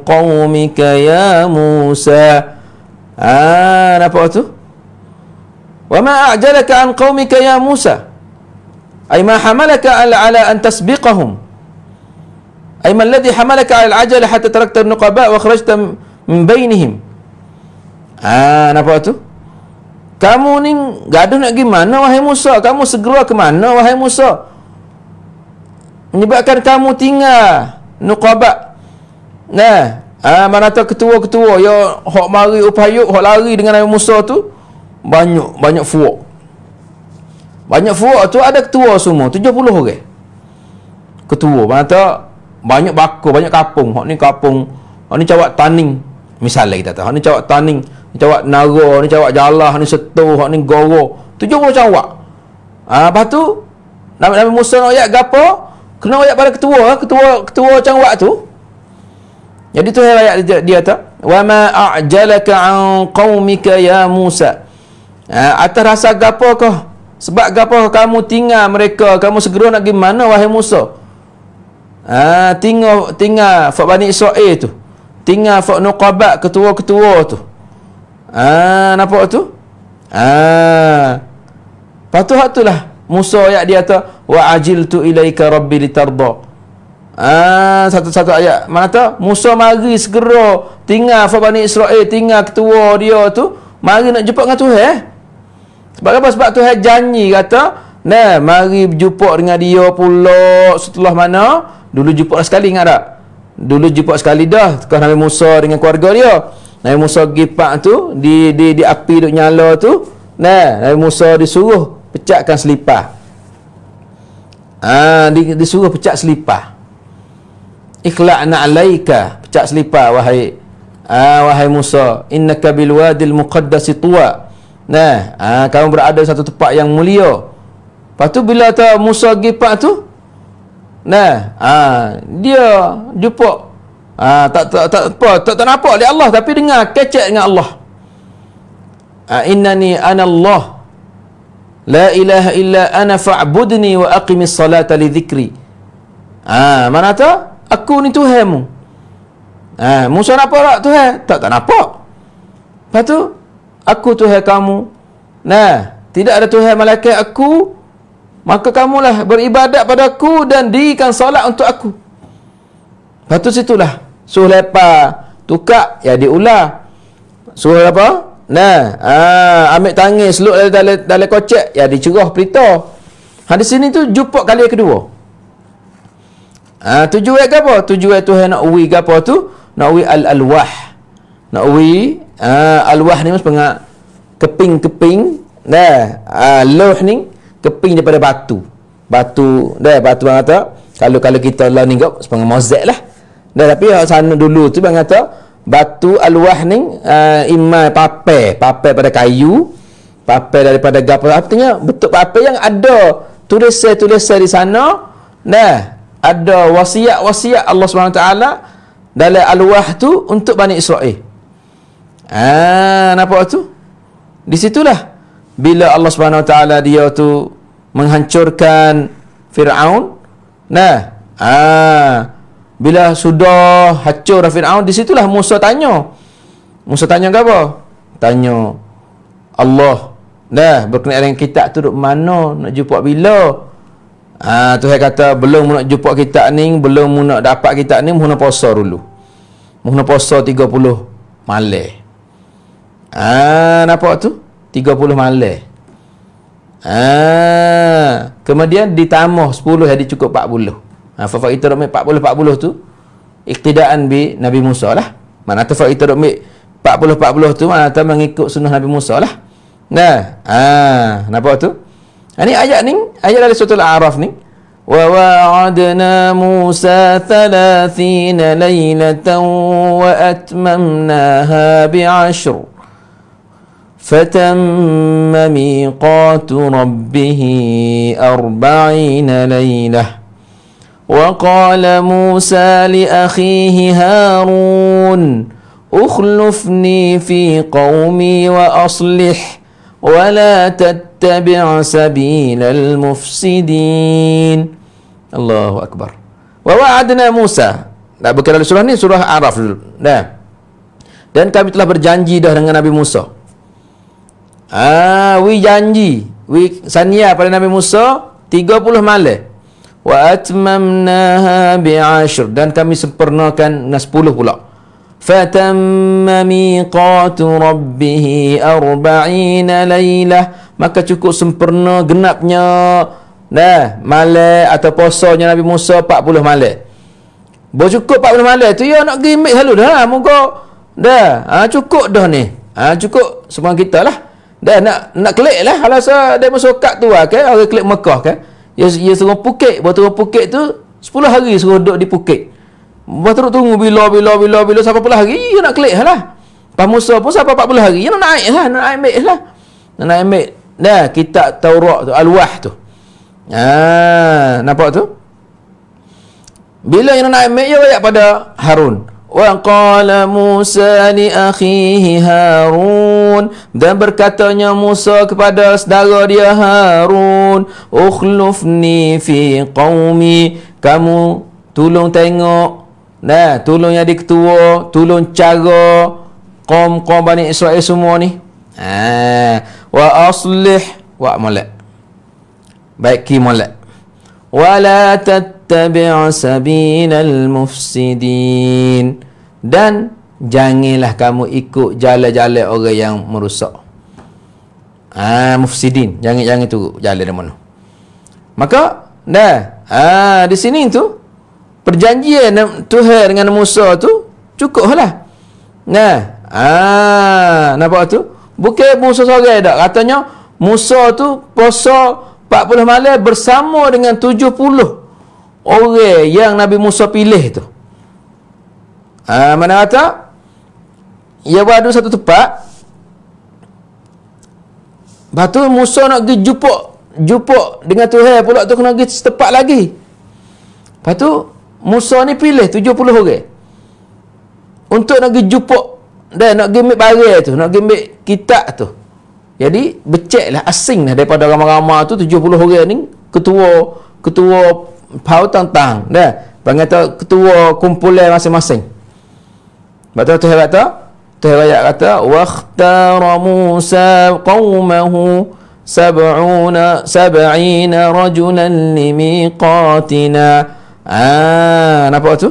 قومك يا موسى آه apa وما أعجلك عن قومك يا موسى أي ما حملك على أن تسبقهم أي ما الذي حملك على العجلة حتى تركت النقباء وخرجت من بينهم Ah, nampak Kamu ni gaduh nak pergi mana wahai Musa? Kamu segera ke mana wahai Musa? menyebabkan kamu tinggal nukabat nah ah mana tu ketua-ketua yo ya, hok mari upayuk hok lari dengan Nabi Musa tu banyak banyak fuak banyak fuak tu ada ketua semua 70 orang ketua mana tu banyak bako banyak kapung hok ni kapung hok ni cawak taning misalnya kita tahu hok ni cawak taning cawak naro ni cawak jalah hok ni setu hok ni goro 70 cawak ah ha, lepas tu Nabi, Nabi Musa nak ayat gapo kena ayat pada ketua ketua ketua macam wak tu jadi tu ayat dia, dia tak wa ma a'jalaka an qaumika ya Musa ha, atas rasa gapo kau sebab gapo kamu tinggal mereka kamu segera nak pergi mana wahai Musa ha, tinggal tinggal fak bani Israel tu tinggal fak nuqabat ketua-ketua tu Ah, ha, nampak tu ha, patuh tu lah. Musa ayat dia kata wa ajiltu ilaika rabbi litardha. Ah satu-satu ayat mana tu? Musa mari segera tinggal fa Bani Israel tinggal ketua dia tu mari nak jumpa dengan Tuhan. Eh? Sebab apa? Sebab Tuhan janji kata Nah, mari berjumpa dengan dia pula setelah mana? Dulu jumpa sekali ingat tak? Dulu jumpa sekali dah kau Nabi Musa dengan keluarga dia. Nabi Musa gipak tu di di di api duk nyala tu. Nah, Nabi Musa disuruh pecahkan selipah Ah ha, disuruh pecah selipah ikhla'na alaika pecah selipah wahai ha, wahai Musa innaka bil wadil muqaddas nah ha, kamu berada di satu tempat yang mulia lepas tu bila tu Musa pergi pak tu nah ha, dia jumpa ha, tak tak tak apa tak, tak nampak dia Allah tapi dengar kecek dengan Allah ah ha, innani anallah La ilaha illa ana fa'budni wa aqimis salata li dhikri. Ah, mana tu? Aku ni Tuhanmu. Ah, ha, Musa nak apa tak Tuhan? Tak tak apa. Lepas tu, aku Tuhan kamu. Nah, tidak ada Tuhan malaikat aku. Maka kamulah beribadat pada aku dan dirikan solat untuk aku. Lepas tu situlah. Suruh lepas. Tukar, ya diulah. Suruh apa? Nah, ah, ambil tangis seluk dalam dalam, dalam kocek, ya dicurah perita. Hadis sini tu jumpa kali kedua. Ah, tujuan ke apa? Tujuan Tuhan nak uwi ke apa tu? Nak uwi al-alwah. Nak uwi ah, alwah ni mesti pengak keping-keping. Nah, ah, loh ni keping daripada batu. Batu, dah batu bang kata, kalau kalau kita lah ni gap sepengah mozek lah. Dah tapi sana dulu tu bang kata, batu alwah ni uh, imai pape papel pada kayu pape daripada gapo artinya bentuk pape yang ada tulis-tulis di sana nah ada wasiat-wasiat Allah SWT dalam alwah tu untuk Bani Israel ah ha, apa tu di situlah bila Allah SWT dia tu menghancurkan Fir'aun nah ah bila sudah hancur Rafin Aun, di situlah Musa tanya. Musa tanya ke apa? Tanya Allah. Dah, berkenaan dengan kitab tu duduk mana? Nak jumpa bila? Ha, tu saya kata, belum nak jumpa kitab ni, belum nak dapat kitab ni, mohon puasa dulu. Mohon puasa 30 malay. Ha, nampak tu? 30 malay. Ha, kemudian ditambah 10 jadi cukup 40 ha, fa fa'i tarmi 40 40 tu iktidaan bi Nabi Musa lah. Mana tu fa'i tarmi 40 40 tu mana tu mengikut sunnah Nabi Musa lah. Nah, ha, kenapa tu? Ha, ini ayat ni, ayat dari surah Al-A'raf ni. ووعدنا موسى ثلاثين ليلة وأتممناها بعشر فتم ميقات Rabbihi أربعين ليلة وقال موسى لأخيه هارون أخلفني في قومي وأصلح ولا تتبع سبيل المفسدين الله أكبر ووعدنا موسى Nak berkira surah ni surah Araf dulu. Nah. Dan kami telah berjanji dah dengan Nabi Musa. Ah, we janji, we sania pada Nabi Musa 30 malam wa atmamnaha bi'ashr dan kami sempurnakan dengan sepuluh pula fatamma miqatu rabbih arba'ina laylah maka cukup sempurna genapnya nah malam atau posonya Nabi Musa 40 malam Bo cukup 40 malam tu ya nak gimik selalu dah muka ha, dah ha, cukup dah ni ha, cukup semua kita lah dah nak nak klik lah kalau ha, dia masuk kat tu ah okay? orang klik Mekah kan Ya, ia suruh pukit Buat turun pukit tu 10 hari suruh duduk di pukit Buat turun tunggu bila bila bila bila Sampai puluh hari Ia ya, nak klik lah Pak Musa pun sampai 40 hari Ia ya, nak naik lah Nak naik ambil lah Nak naik ambil Dah kitab Taurat tu Al-Wah tu ah, Nampak tu bila yang nak ambil, ia ya, rakyat pada Harun. وقال موسى لأخيه هارون dan berkatanya Musa kepada saudara dia Harun ukhlufni fi qaumi kamu tolong tengok nah tolong yang diketua tolong cara kaum-kaum Bani Israel semua ni ha wa aslih wa mulak baik ki mulak ولا تتبع سبيل المفسدين dan janganlah kamu ikut jalan-jalan orang yang merusak. Ah mufsidin, jangan-jangan itu jalan dia mana. Maka dah ah di sini tu perjanjian Tuhan dengan Musa tu cukup lah. Nah, ah nampak tu? Bukan Musa seorang dak. Katanya Musa tu puasa 40 malam bersama dengan 70 orang yang Nabi Musa pilih tu. Ha, mana kata? Ia ya, berada satu tempat. Lepas tu Musa nak pergi jumpa jumpa dengan Tuhan pulak tu kena pergi setepat lagi. Lepas tu Musa ni pilih 70 orang. Untuk nak pergi jumpa dan nak pergi ambil barang tu, nak pergi ambil kitab tu. Jadi becek lah asing lah daripada ramai-ramai tu 70 orang ni ketua ketua pau tang-tang dah. Panggil tu ketua kumpulan masing-masing. Betul tu hebat tak? Tu ayat kata waqtara Musa qaumahu sab'una sab'ina rajulan limiqatina. Ah, apa tu?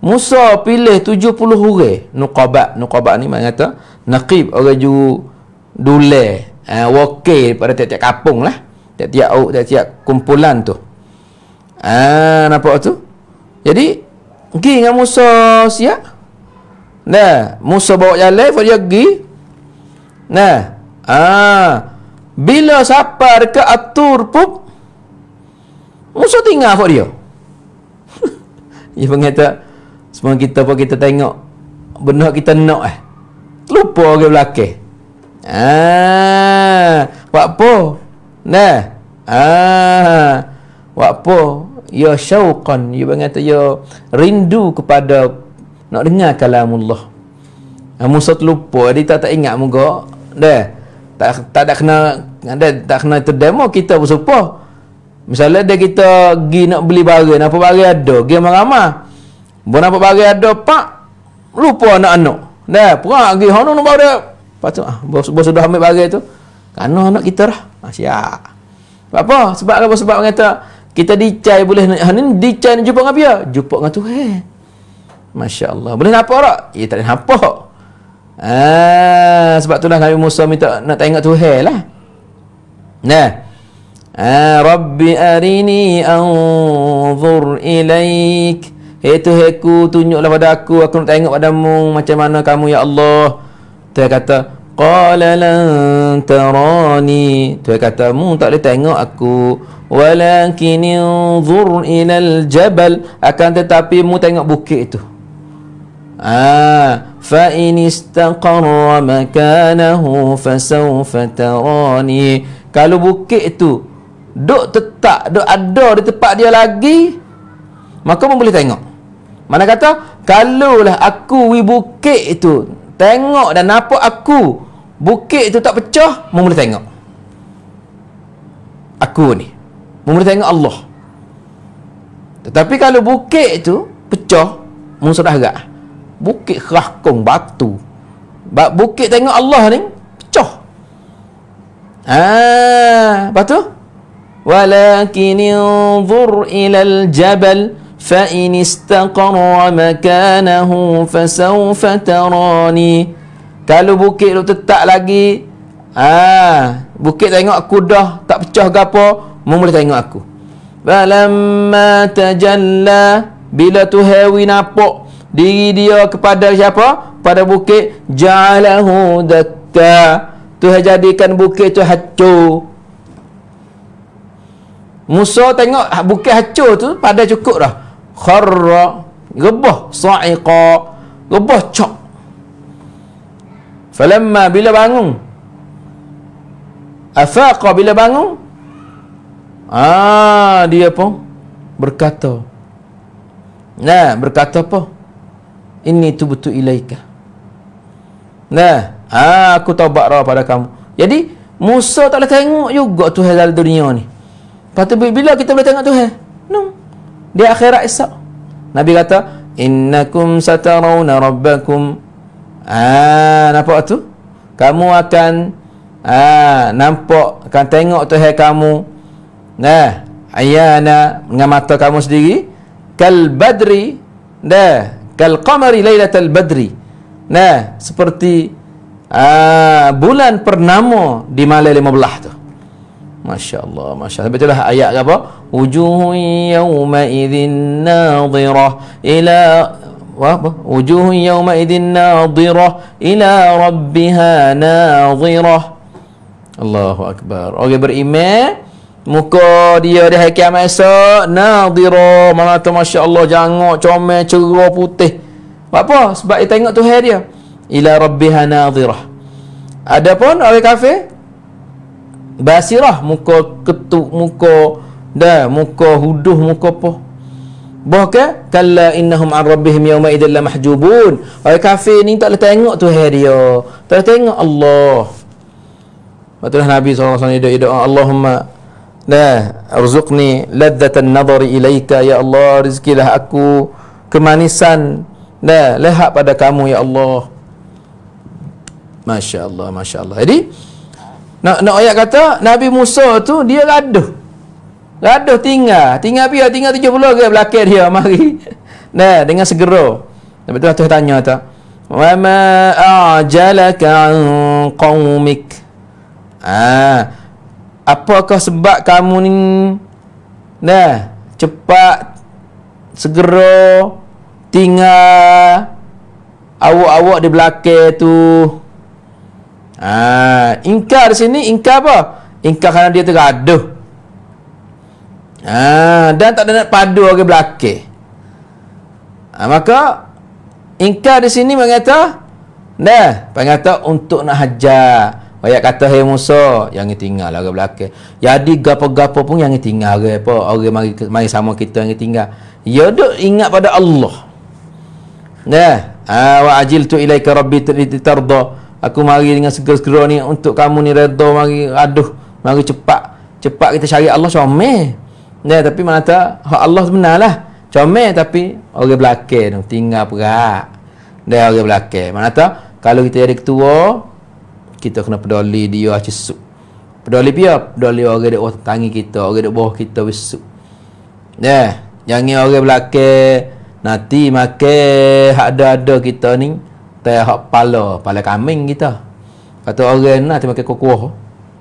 Musa pilih 70 orang nuqabat. Nuqabat ni maknanya kata naqib orang juga dule uh, eh, woke pada tiap-tiap kapung lah tiap-tiap uh, tiap-tiap kumpulan tu ah uh, nampak tu jadi pergi dengan Musa siap nah Musa bawa jalan dia pergi nah ah bila sapar ke atur pup Musa tinggal buat dia [LAUGHS] dia mengata semua kita pun kita tengok benar kita nak eh lupa ke belakang Ah, buat apa? Nah. Ah. Buat apa? Ya syauqan, ya banget ya rindu kepada nak dengar kalamullah. Kamu ah, sat lupa, dia tak tak ingat muka. Dah. Tak tak ada kena ada tak kena terdemo kita bersumpah. Misalnya dia kita gi nak beli barang, apa barang ada, pergi ramai-ramai. Buat apa barang ado? pak lupa anak-anak. Dah, pergi pergi hono nak barang Lepas tu, ah, bos, bos sudah ambil bagai tu. Kanoh anak kita lah. Ah, siap. Sebab apa? Sebab apa? Sebab orang kata, kita dicai boleh nak, ha, ni dicai nak jumpa dengan dia. Jumpa dengan tu, hey. Masya Allah. Boleh nak apa tak? Ya, tak ada nak Ah, sebab tu lah Nabi Musa minta nak tengok tu, hey lah. Nah. Ah, Rabbi arini anzur ilaik. Itu hey, heku tunjuklah pada aku. Aku nak tengok padamu macam mana kamu, Ya Allah. Ya Allah. Tuhan kata Qala lan tarani Tuhan kata Mu tak boleh tengok aku Walakin inzur ilal jabal Akan tetapi mu tengok bukit itu Ah, fa in istaqarra makanahu fasawfa tarani. Kalau bukit itu, duk tetap, duk ada di tempat dia lagi, maka pun boleh tengok. Mana kata? Kalau lah aku wi bukit itu tengok dan apa aku bukit tu tak pecah mu boleh tengok aku ni mu boleh tengok Allah tetapi kalau bukit tu pecah mu sudah agak bukit kerahkong batu bukit tengok Allah ni pecah ha batu walakin inzur ilal jabal فإن استقر مكانه فسوف تراني kalau bukit tu tetap lagi ah bukit tengok aku dah tak pecah ke apa mu tengok aku falamma tajalla bila tu hewi nampak diri dia kepada siapa pada bukit jalahu datta Tuhan jadikan bukit tu hancur Musa tengok bukit hancur tu pada cukup dah kharra rebah sa'iqa rebah cak falamma bila bangun afaqa bila bangun ah dia pun berkata nah berkata apa ini tu betul ilaika nah ah aku taubat rah pada kamu jadi Musa taklah tengok juga Tuhan dalam dunia ni Patut bila kita boleh tengok Tuhan? Nung di akhirat esok Nabi kata innakum satarawna rabbakum ah nampak tu kamu akan ah nampak akan tengok Tuhan kamu nah ayana dengan mata kamu sendiri kal badri nah kal qamari lailatal badri nah seperti ah bulan pernama di lima belah tu Masya Allah, Masya Allah. Betulah ayat apa? Wujuhun yawma idhin nadhirah ila apa? Wujuhun yawma idhin nadhirah ila rabbiha nadhirah. Allahu Akbar. Orang okay, beriman, muka dia di hari kiamat esok nadhirah. Mana tu Masya Allah, jangok, comel, cerah, putih. Apa? Sebab dia tengok tu hari dia. Ila rabbiha nadhirah. Adapun orang kafir, basirah muka ketuk muka dah muka huduh muka apa bahkan kala innahum ar rabbihim yawma idzal mahjubun orang kafir ni tak leh tengok tu dia tak leh tengok Allah Patutlah Nabi SAW alaihi wasallam doa Allahumma dah arzuqni ladzatan nadhari ilaika ya Allah rizkilah aku kemanisan dah lihat pada kamu ya Allah Masya Allah, Masya Allah. Jadi, nak, nak ayat kata Nabi Musa tu dia raduh. Raduh tinggal, tinggal dia tinggal 70 orang belakang dia [LAUGHS] mari. Nah, dengan segera. Lepas tu Tuhan tanya tu. Wa ma ajalaka an qaumik? Ah. Apakah sebab kamu ni nah, cepat segera tinggal awak-awak di belakang tu? Ha, ingkar di sini ingkar apa? Ingkar kerana dia tergaduh. Ha, dan tak ada nak padu orang belakang. Ha, maka ingkar di sini mengata Dah pengata untuk nak hajar. Ayat kata hai hey Musa yang tinggal orang belakang. Jadi gapo-gapo pun yang tinggal orang apa? Orang mari mari sama kita yang tinggal. Ya duk ingat pada Allah. Dah, ha, wa ajiltu ilaika rabbi tarda. Ter- ter- aku mari dengan segera-segera ni untuk kamu ni redha mari aduh mari cepat cepat kita syariat Allah comel nah ya, tapi mana tak Allah sebenarlah comel tapi orang belakang tu tinggal berat dan orang belakang mana tak kalau kita jadi ketua kita kena peduli dia cesuk peduli dia peduli orang di bawah tangi kita orang di bawah kita besuk nah ya, jangan orang belakang nanti makan hak ada-ada kita ni tai hak pala pala kambing kita kata orang nak lah, terima kuah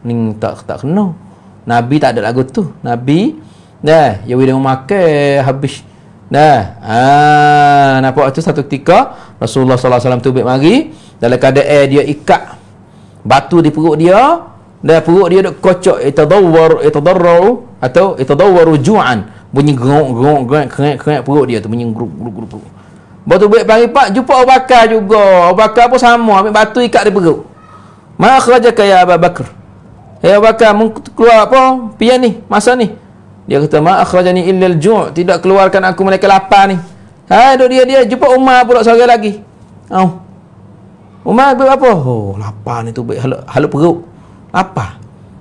ni tak tak kena nabi tak ada lagu tu nabi dah ya bila makan habis dah ah nampak tu satu ketika Rasulullah sallallahu alaihi wasallam tu baik mari dalam keadaan dia ikat batu di perut dia dan perut dia dok kocok itadawwar itadarru atau itadawwaru ju'an bunyi gerok gerok gerak gerak perut dia tu bunyi gerok gerok gerok Batu buat pak, jumpa Abu Bakar juga. Abu Bakar pun sama, ambil batu ikat dia perut. Ma kharajaka ya Abu Bakar? Hei ya Abu Bakar, keluar apa? Pian ni, masa ni. Dia kata, ma akhrajani illa al-ju' tidak keluarkan aku mereka lapar ni. Hai, duduk dia dia jumpa Umar pula seorang lagi. Au. Oh. Umar buat apa? Oh, lapar ni tu buat halu, halu perut. Apa?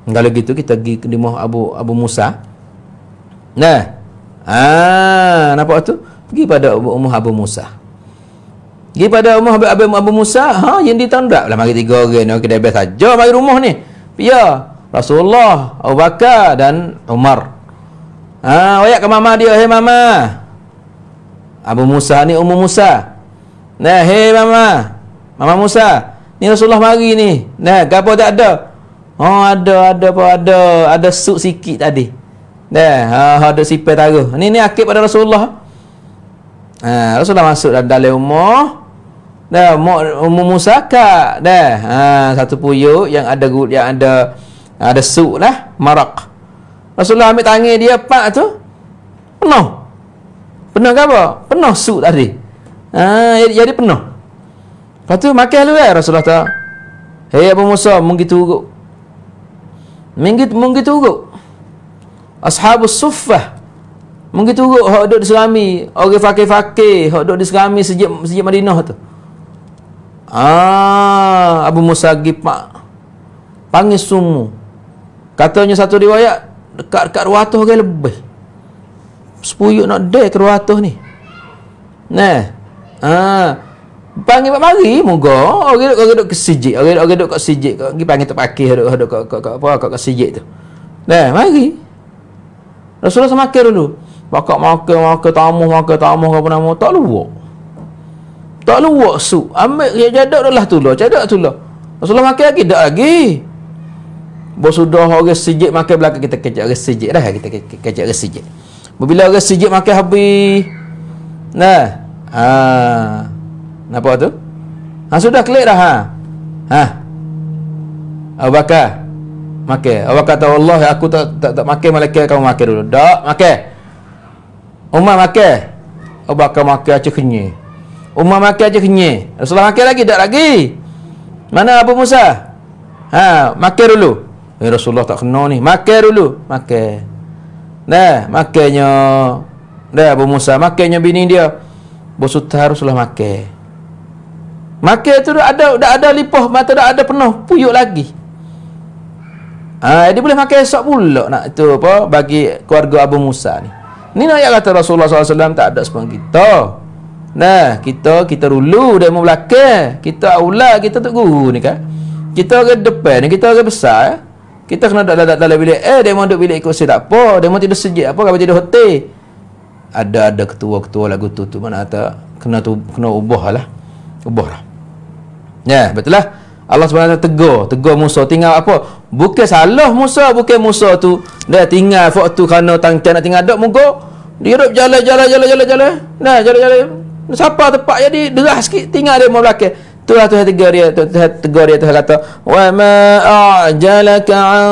Kalau gitu kita pergi ke rumah Abu Abu Musa. Nah. Ah, nampak tu? Pergi pada Umar Abu Musa pada rumah Abu, Abu, Musa ha yang ditandak lah mari tiga orang okay, dah biasa lah. saja mari rumah ni ya Rasulullah Abu Bakar dan Umar ha wayak ke mama dia hei mama Abu Musa ni Umar Musa nah hei mama mama Musa ni Rasulullah mari ni nah gapo tak ada oh ada ada apa ada ada sup sikit tadi nah ha ada sipai taruh ni ni akib pada Rasulullah Ha, Rasulullah masuk dalam rumah dah musaka dah ha, satu puyuk yang ada yang ada ada suk lah marak Rasulullah ambil tangan dia pak tu penuh penuh ke apa? penuh suk tadi ha, jadi, jadi penuh lepas tu makan dulu eh, Rasulullah tak hei eh, Abu Musa mungkin turut mungkin, mungkin turut ashabus suffah mungkin turut orang duduk di serami orang fakir-fakir orang duduk di serami sejak, sejak Madinah tu Ah, Abu Musa Gipak panggil semua. Katanya satu riwayat dekat-dekat 200 gaya lebih. Sepuyuk nak dek ke 200 ni. Nah. Ah. Panggil buat mari moga orang duduk duduk ke sijik, orang duduk duduk kat sijik, kau pergi panggil terpakih duduk duduk kat kat apa kat kat sijik tu. Nah, mari. Rasulullah semakir dulu. Pakak makan makan tamu makan tamu apa nama tak luak. Tak lu wak su. Ambil dia jadak dah lah tu lah. Jadak tu lah. Rasulullah makan lagi? Tak lagi. Bos sudah orang sejik makan belakang kita kejap orang sejik dah. Kita kejap orang sejik. Bila orang sejik makan habis. Nah. Ha. Napa tu? Ha sudah klik dah ha. Ha. Abu Bakar. Makan. Abu Bakar tahu Allah aku tak tak tak makan malaikat kamu makan dulu. Tak makan. Umar makan. Abu Bakar makan aja kenyang. Umar makan aja kenyih. Rasulullah makan lagi tak lagi. Mana Abu Musa? Ha, makan dulu. Eh Rasulullah tak kena ni. Makan dulu, makan. Dah, makannya. Dah Abu Musa makannya bini dia. Bosutar Rasulullah makan. Makan tu dah ada dah ada lipah mata dah ada penuh puyuk lagi. Ha, dia boleh makan esok pula nak tu apa bagi keluarga Abu Musa ni. Ni nak kata Rasulullah SAW tak ada sepenuh Nah, kita kita rulu dan membelakang. Kita aula kita tok guru ni kan. Kita ke depan kita ke besar. Eh? Kita kena dak dak dalam bilik eh demo duduk bilik ikut sedap apa, demo tidur sejuk apa kalau tidur hotel. Ada ada ketua-ketua lagu tu tu mana ada kena tu kena ubahlah. Ubahlah. Ya, yeah, betul lah. Allah Subhanahu tegur, tegur Musa tinggal apa? Bukan salah Musa, bukan Musa tu. Dia tinggal waktu kerana tangkan nak tinggal dak muka. Dia duduk jalan-jalan jalan-jalan jalan. Nah, jalan-jalan Siapa tempat jadi deras sikit tinggal dia mau belakang. Tu lah Tuhan tegur dia, tu Tuhan tegur dia kata, "Wa ma a'jalaka an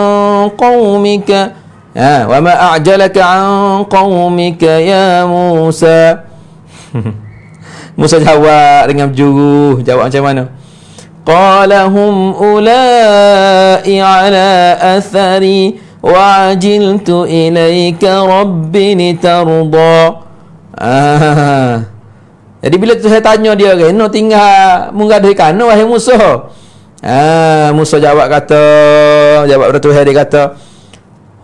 qaumika." Ha, "Wa ma a'jalaka an qaumika ya Musa." [LAUGHS] Musa jawab dengan juru, jawab macam mana? Qala hum ulai ala athari wa ajiltu ilaika rabbi litarda. Ah. Jadi bila tu saya tanya dia kan, eh, "No tinggal mengadai kano wahai musuh, Ha, musuh jawab kata, jawab pada Tuhan dia kata,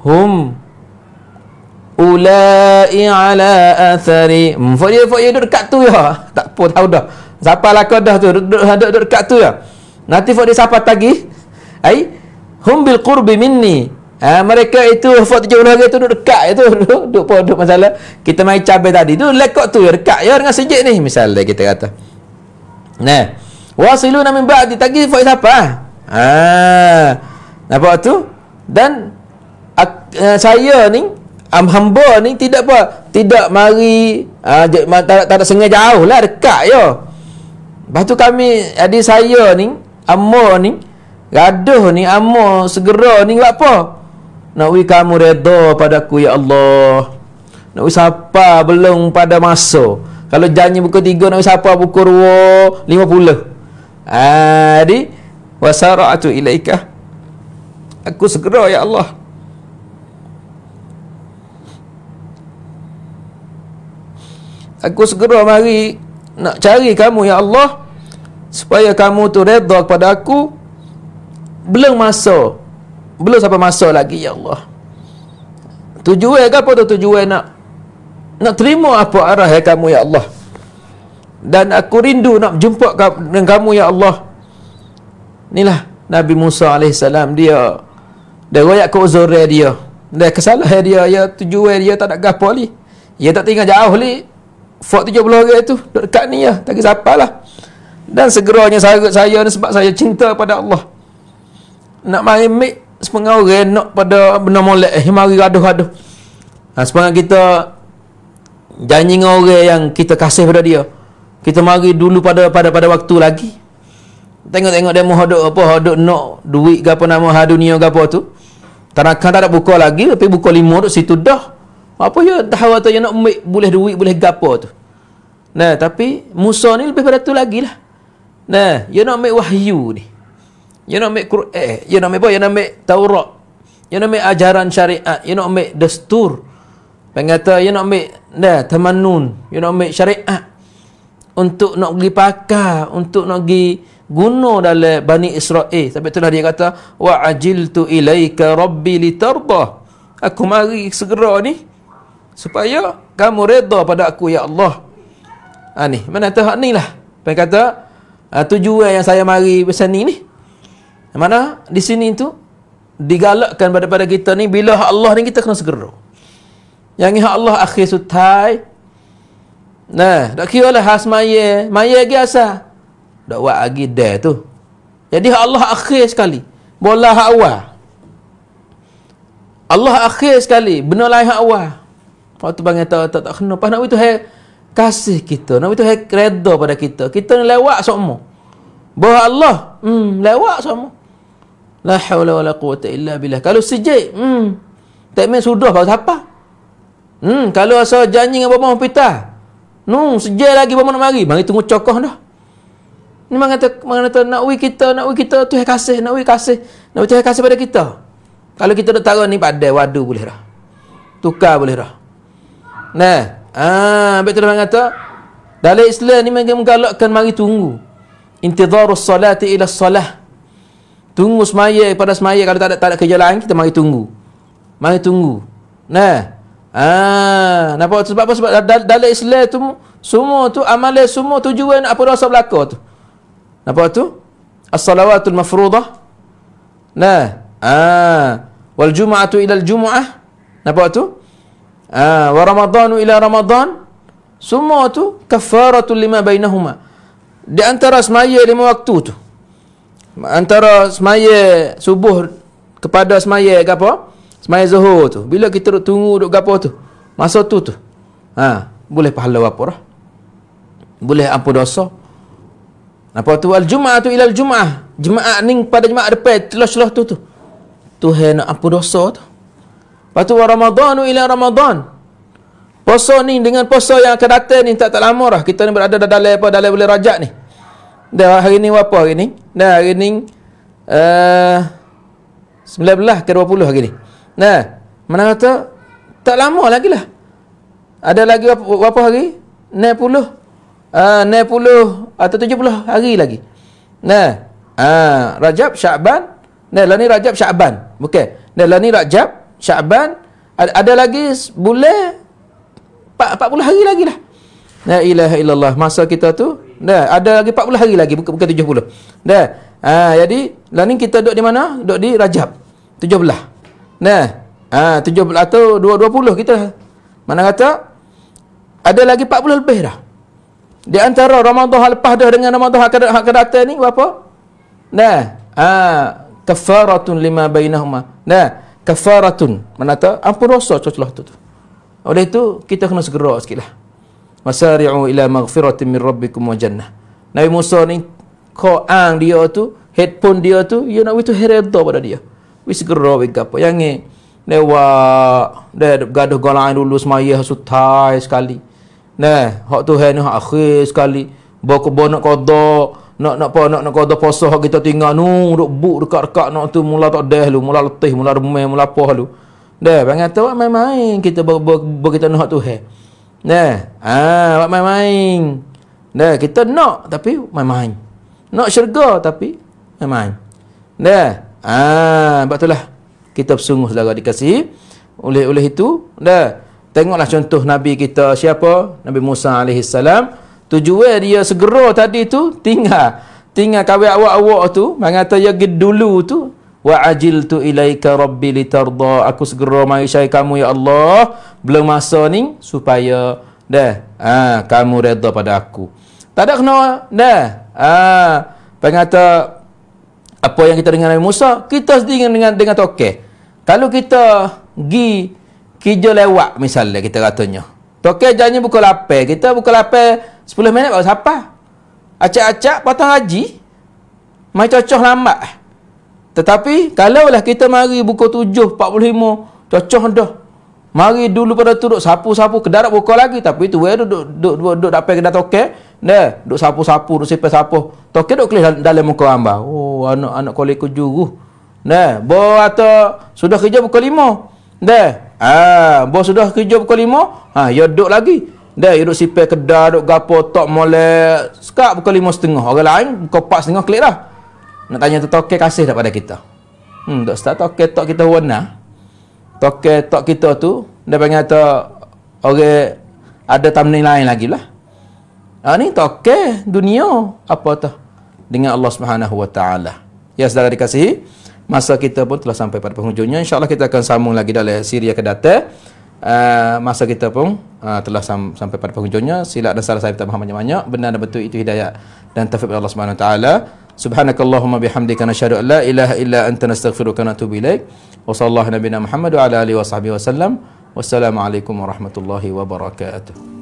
"Hum ulai ala athari." Fakir hmm, fakir duduk dekat tu ya. [LAUGHS] Tak apa tahu dah. Siapa kau dah tu duduk duduk, dekat tu ya. Nanti fakir siapa tagih? Ai, hum bil qurbi minni. Ha, mereka itu Hafat tujuh puluh hari tu duduk dekat tu. [LAUGHS] Duduk pun duduk masalah. Kita main cabai tadi tu. Lekot tu dekat ya dengan sejik ni. Misalnya kita kata. Nah. Wasilu nak membak di tagi Hafat siapa? Ah? Ha. Nampak tu? Dan uh, saya ni am hamba ni tidak apa tidak mari uh, tak, tak, ada sengaja jauh lah dekat ya lepas tu kami jadi saya ni amur ni gaduh ni amur segera ni buat apa Nawi kamu redha padaku ya Allah. Nawi siapa belum pada masa. Kalau janji pukul 3 nawi siapa pukul 2.50. Ah ha, di wasara'tu ilaika. Aku segera ya Allah. Aku segera mari nak cari kamu ya Allah supaya kamu tu redha kepada aku belum masa belum sampai masa lagi ya Allah. Tujuan ke apa tu tujuan nak nak terima apa arah ya kamu ya Allah. Dan aku rindu nak jumpa dengan kamu ya Allah. Inilah Nabi Musa AS dia dia royak ke uzur dia. Dia kesalahan dia ya tujuan dia tak nak gapo ni. Dia tak tinggal jauh ni. fok 70 orang tu dekat ni ya tak kisah lah. Dan segeranya sarut saya ni sebab saya cinta pada Allah. Nak main mic Sepengah orang nak pada benda molek eh, Mari raduh-raduh ha, Sepengah kita Janji dengan orang yang kita kasih pada dia Kita mari dulu pada pada pada waktu lagi Tengok-tengok dia mahu apa Haduk nak duit ke apa nama Haduk ni apa tu Tanakan tak ada buka lagi Tapi buka lima tu situ dah Apa ya tahu tu yang nak ambil Boleh duit boleh gapa tu Nah tapi Musa ni lebih pada tu lagi lah Nah Dia ya nak ambil wahyu ni You nak ambil Quran, eh, you nak ambil apa? You nak ambil Taurat. You nak ambil ajaran syariat, you nak ambil dastur. Pengata you nak ambil dah tamannun, you nak ambil syariat untuk nak pergi pakar, untuk nak pergi guna dalam Bani Israel. Sebab itulah dia kata, wa ajiltu ilaika rabbi litarda. Aku mari segera ni supaya kamu redha pada aku ya Allah. Ha ni, mana tahu ni lah. Pengata, ah, tujuan yang saya mari pesan ni ni. Mana di sini itu digalakkan daripada kita ni bila hak Allah ni kita kena segera. Yang hak Allah akhir sutai. Nah, dak kira lah has maye, maye lagi asa. Dak buat lagi dah tu. Jadi hak Allah akhir sekali. Bola hak awal. Allah akhir sekali, benar lain hak awal. Waktu bang tak tak tak kena. Pas nak itu hai kasih kita. Nak itu hai redha pada kita. Kita ni lewat semua. Bahawa Allah, hmm, lewat semua. La hawla wala quwata illa billah. Kalau sejik, hmm. Tak main sudah baru siapa? Hmm, kalau asal janji dengan bapa pita? Nu, no, sejik lagi bapa nak mari. Mari tunggu cokoh dah. Ni mang kata, mang kata nak wui kita, nak wui kita tu kasih, nak wui kasih. Nak wui kasih pada kita. Kalau kita nak taruh ni pada, wadu boleh dah. Tukar boleh dah. Nah, ah, ha, betul mang kata dalam Islam ni menggalakkan mari tunggu. Intidharus salati ila salah. Tunggu semaya pada semaya kalau tak ada tak ada kerja lain kita mari tunggu. Mari tunggu. Nah. Ah, nampak sebab apa sebab dalam Islam tu semua tu amalan semua tujuan apa dosa belaka tu. Nampak tu? As-salawatul mafruḍah. Nah. Ah, wal jum'atu ila al-jum'ah. Nampak tu? Ah, wa ramadhanu ila ramadhan. Semua tu kafaratul lima bainahuma. Di antara semaya lima waktu tu antara semaya subuh kepada semaya gapo semaya zuhur tu bila kita duk tunggu duk gapo tu masa tu tu ha boleh pahala apa lah boleh ampun dosa apa tu al jumaah tu ila al jumaah jumaah ning pada jumaah depan telah-telah tu tu Tuhan nak ampun dosa tu Lepas tu Ramadan ila Ramadan. Puasa ni dengan puasa yang akan datang ni tak tak lama dah. Kita ni berada dah dalam apa dalam boleh rajak ni. Dah hari ni apa hari ni? Dah hari ni uh, eh, 19 ke 20 hari ni. Nah, mana kata tak lama lagi lah. Ada lagi berapa hari? 90. Uh, 90 atau 70 hari lagi. Nah, uh, Rajab Syaban. Nah, lah ni Rajab Syaban. Okay. Nah, lah ni Rajab Syaban. Ada, ada lagi bulan 40 hari lagi lah. La ilaha illallah. Masa kita tu Dah, ada lagi 40 hari lagi bukan, bukan 70. Dah. ah, jadi lah ni kita duduk di mana? Duduk di Rajab. 17. Dah. Ha, 17 atau 20 kita. Mana kata? Ada lagi 40 lebih dah. Di antara Ramadhan lepas dah dengan Ramadhan akan akan datang ni berapa? Nah, ah, ha, kafaratun lima bainahuma. Nah, kafaratun. Mana tu? Ampun dosa celah tu tu. Oleh itu kita kena segera sikitlah. Wasari'u ila maghfiratin min rabbikum wa jannah. Nabi Musa ni ang dia tu, headphone dia tu, dia ya nak itu heredo pada dia. Wis gerak wis apa. Yang ni lewa de gaduh golain dulu semaya sutai sekali. Nah, hak tu hanu akhir sekali. Bawa Boko nak qada nak nak apa nak nak qada puasa hak kita tinggal nu duk buk dekat-dekat nak tu mula tak dah lu, mula letih, mula remeh, mula poh lu. Dah, bang kata main-main kita bawa kita nak tu hai. Nah, ah ha, buat main-main. Nah, kita nak tapi main-main. Nak syurga tapi main-main. Nah, ah ha, buat itulah kita bersungguh saudara dikasihi oleh oleh itu Nah, tengoklah contoh nabi kita siapa nabi Musa alaihi salam tujuan dia segera tadi tu tinggal tinggal kawin awak-awak tu mengatakan dia dulu tu wa ajiltu ilaika rabbi litardha aku segera mai syai kamu ya Allah belum masa ni supaya dah ah ha, kamu redha pada aku tak ada kena dah ah ha. pengata apa yang kita dengar dari Musa kita sedingin dengan dengan tokek kalau kita gi kerja lewat misalnya kita katanya tokek janji buka lapai kita buka lapai sepuluh minit baru siapa? acak-acak potong haji mai cocok lambat tetapi kalau kalaulah kita mari pukul 7.45 cocoh dah. Mari dulu pada tu duk sapu-sapu kedarat buka lagi tapi tu eh, duk duk duk duk, duk dapat toke. tokek. Dah, duk sapu-sapu duk sipe sapu. Toke duk kelih dalam muka hamba. Oh, anak-anak kolek juru. Dah, bo atau sudah kerja buku 5. Dah. Ah, bo sudah kerja buku 5, ha ah, ya duk lagi. Dah, ya sipe sipai kedai, duk gapo tok molek. buku pukul setengah. Orang lain pukul 4.30 kelih dah. Nak tanya tu tokek kasih tak pada kita? Hmm, tak start tokek tok kita warna. Lah. Tokek tok kita tu, dia panggil kata, orang ada tamni lain lagi lah. Ha, ni tokek dunia. Apa tu? Dengan Allah Subhanahu Wa Taala. Ya, saudara dikasihi. Masa kita pun telah sampai pada penghujungnya. InsyaAllah kita akan sambung lagi dalam siri yang kedatang. Uh, ha, masa kita pun uh, telah sam- sampai pada penghujungnya. Silap dan salah saya tak faham banyak-banyak. Benar dan betul itu hidayah dan taufik Allah Subhanahu Wa Taala. Subhanakallahumma bihamdika nashhadu an la ilaha illa anta nastaghfiruka wa natubu ilaik. Wa sallallahu nabiyana Muhammad wa ala alihi wa sahbihi wasallam. Wassalamualaikum warahmatullahi wabarakatuh.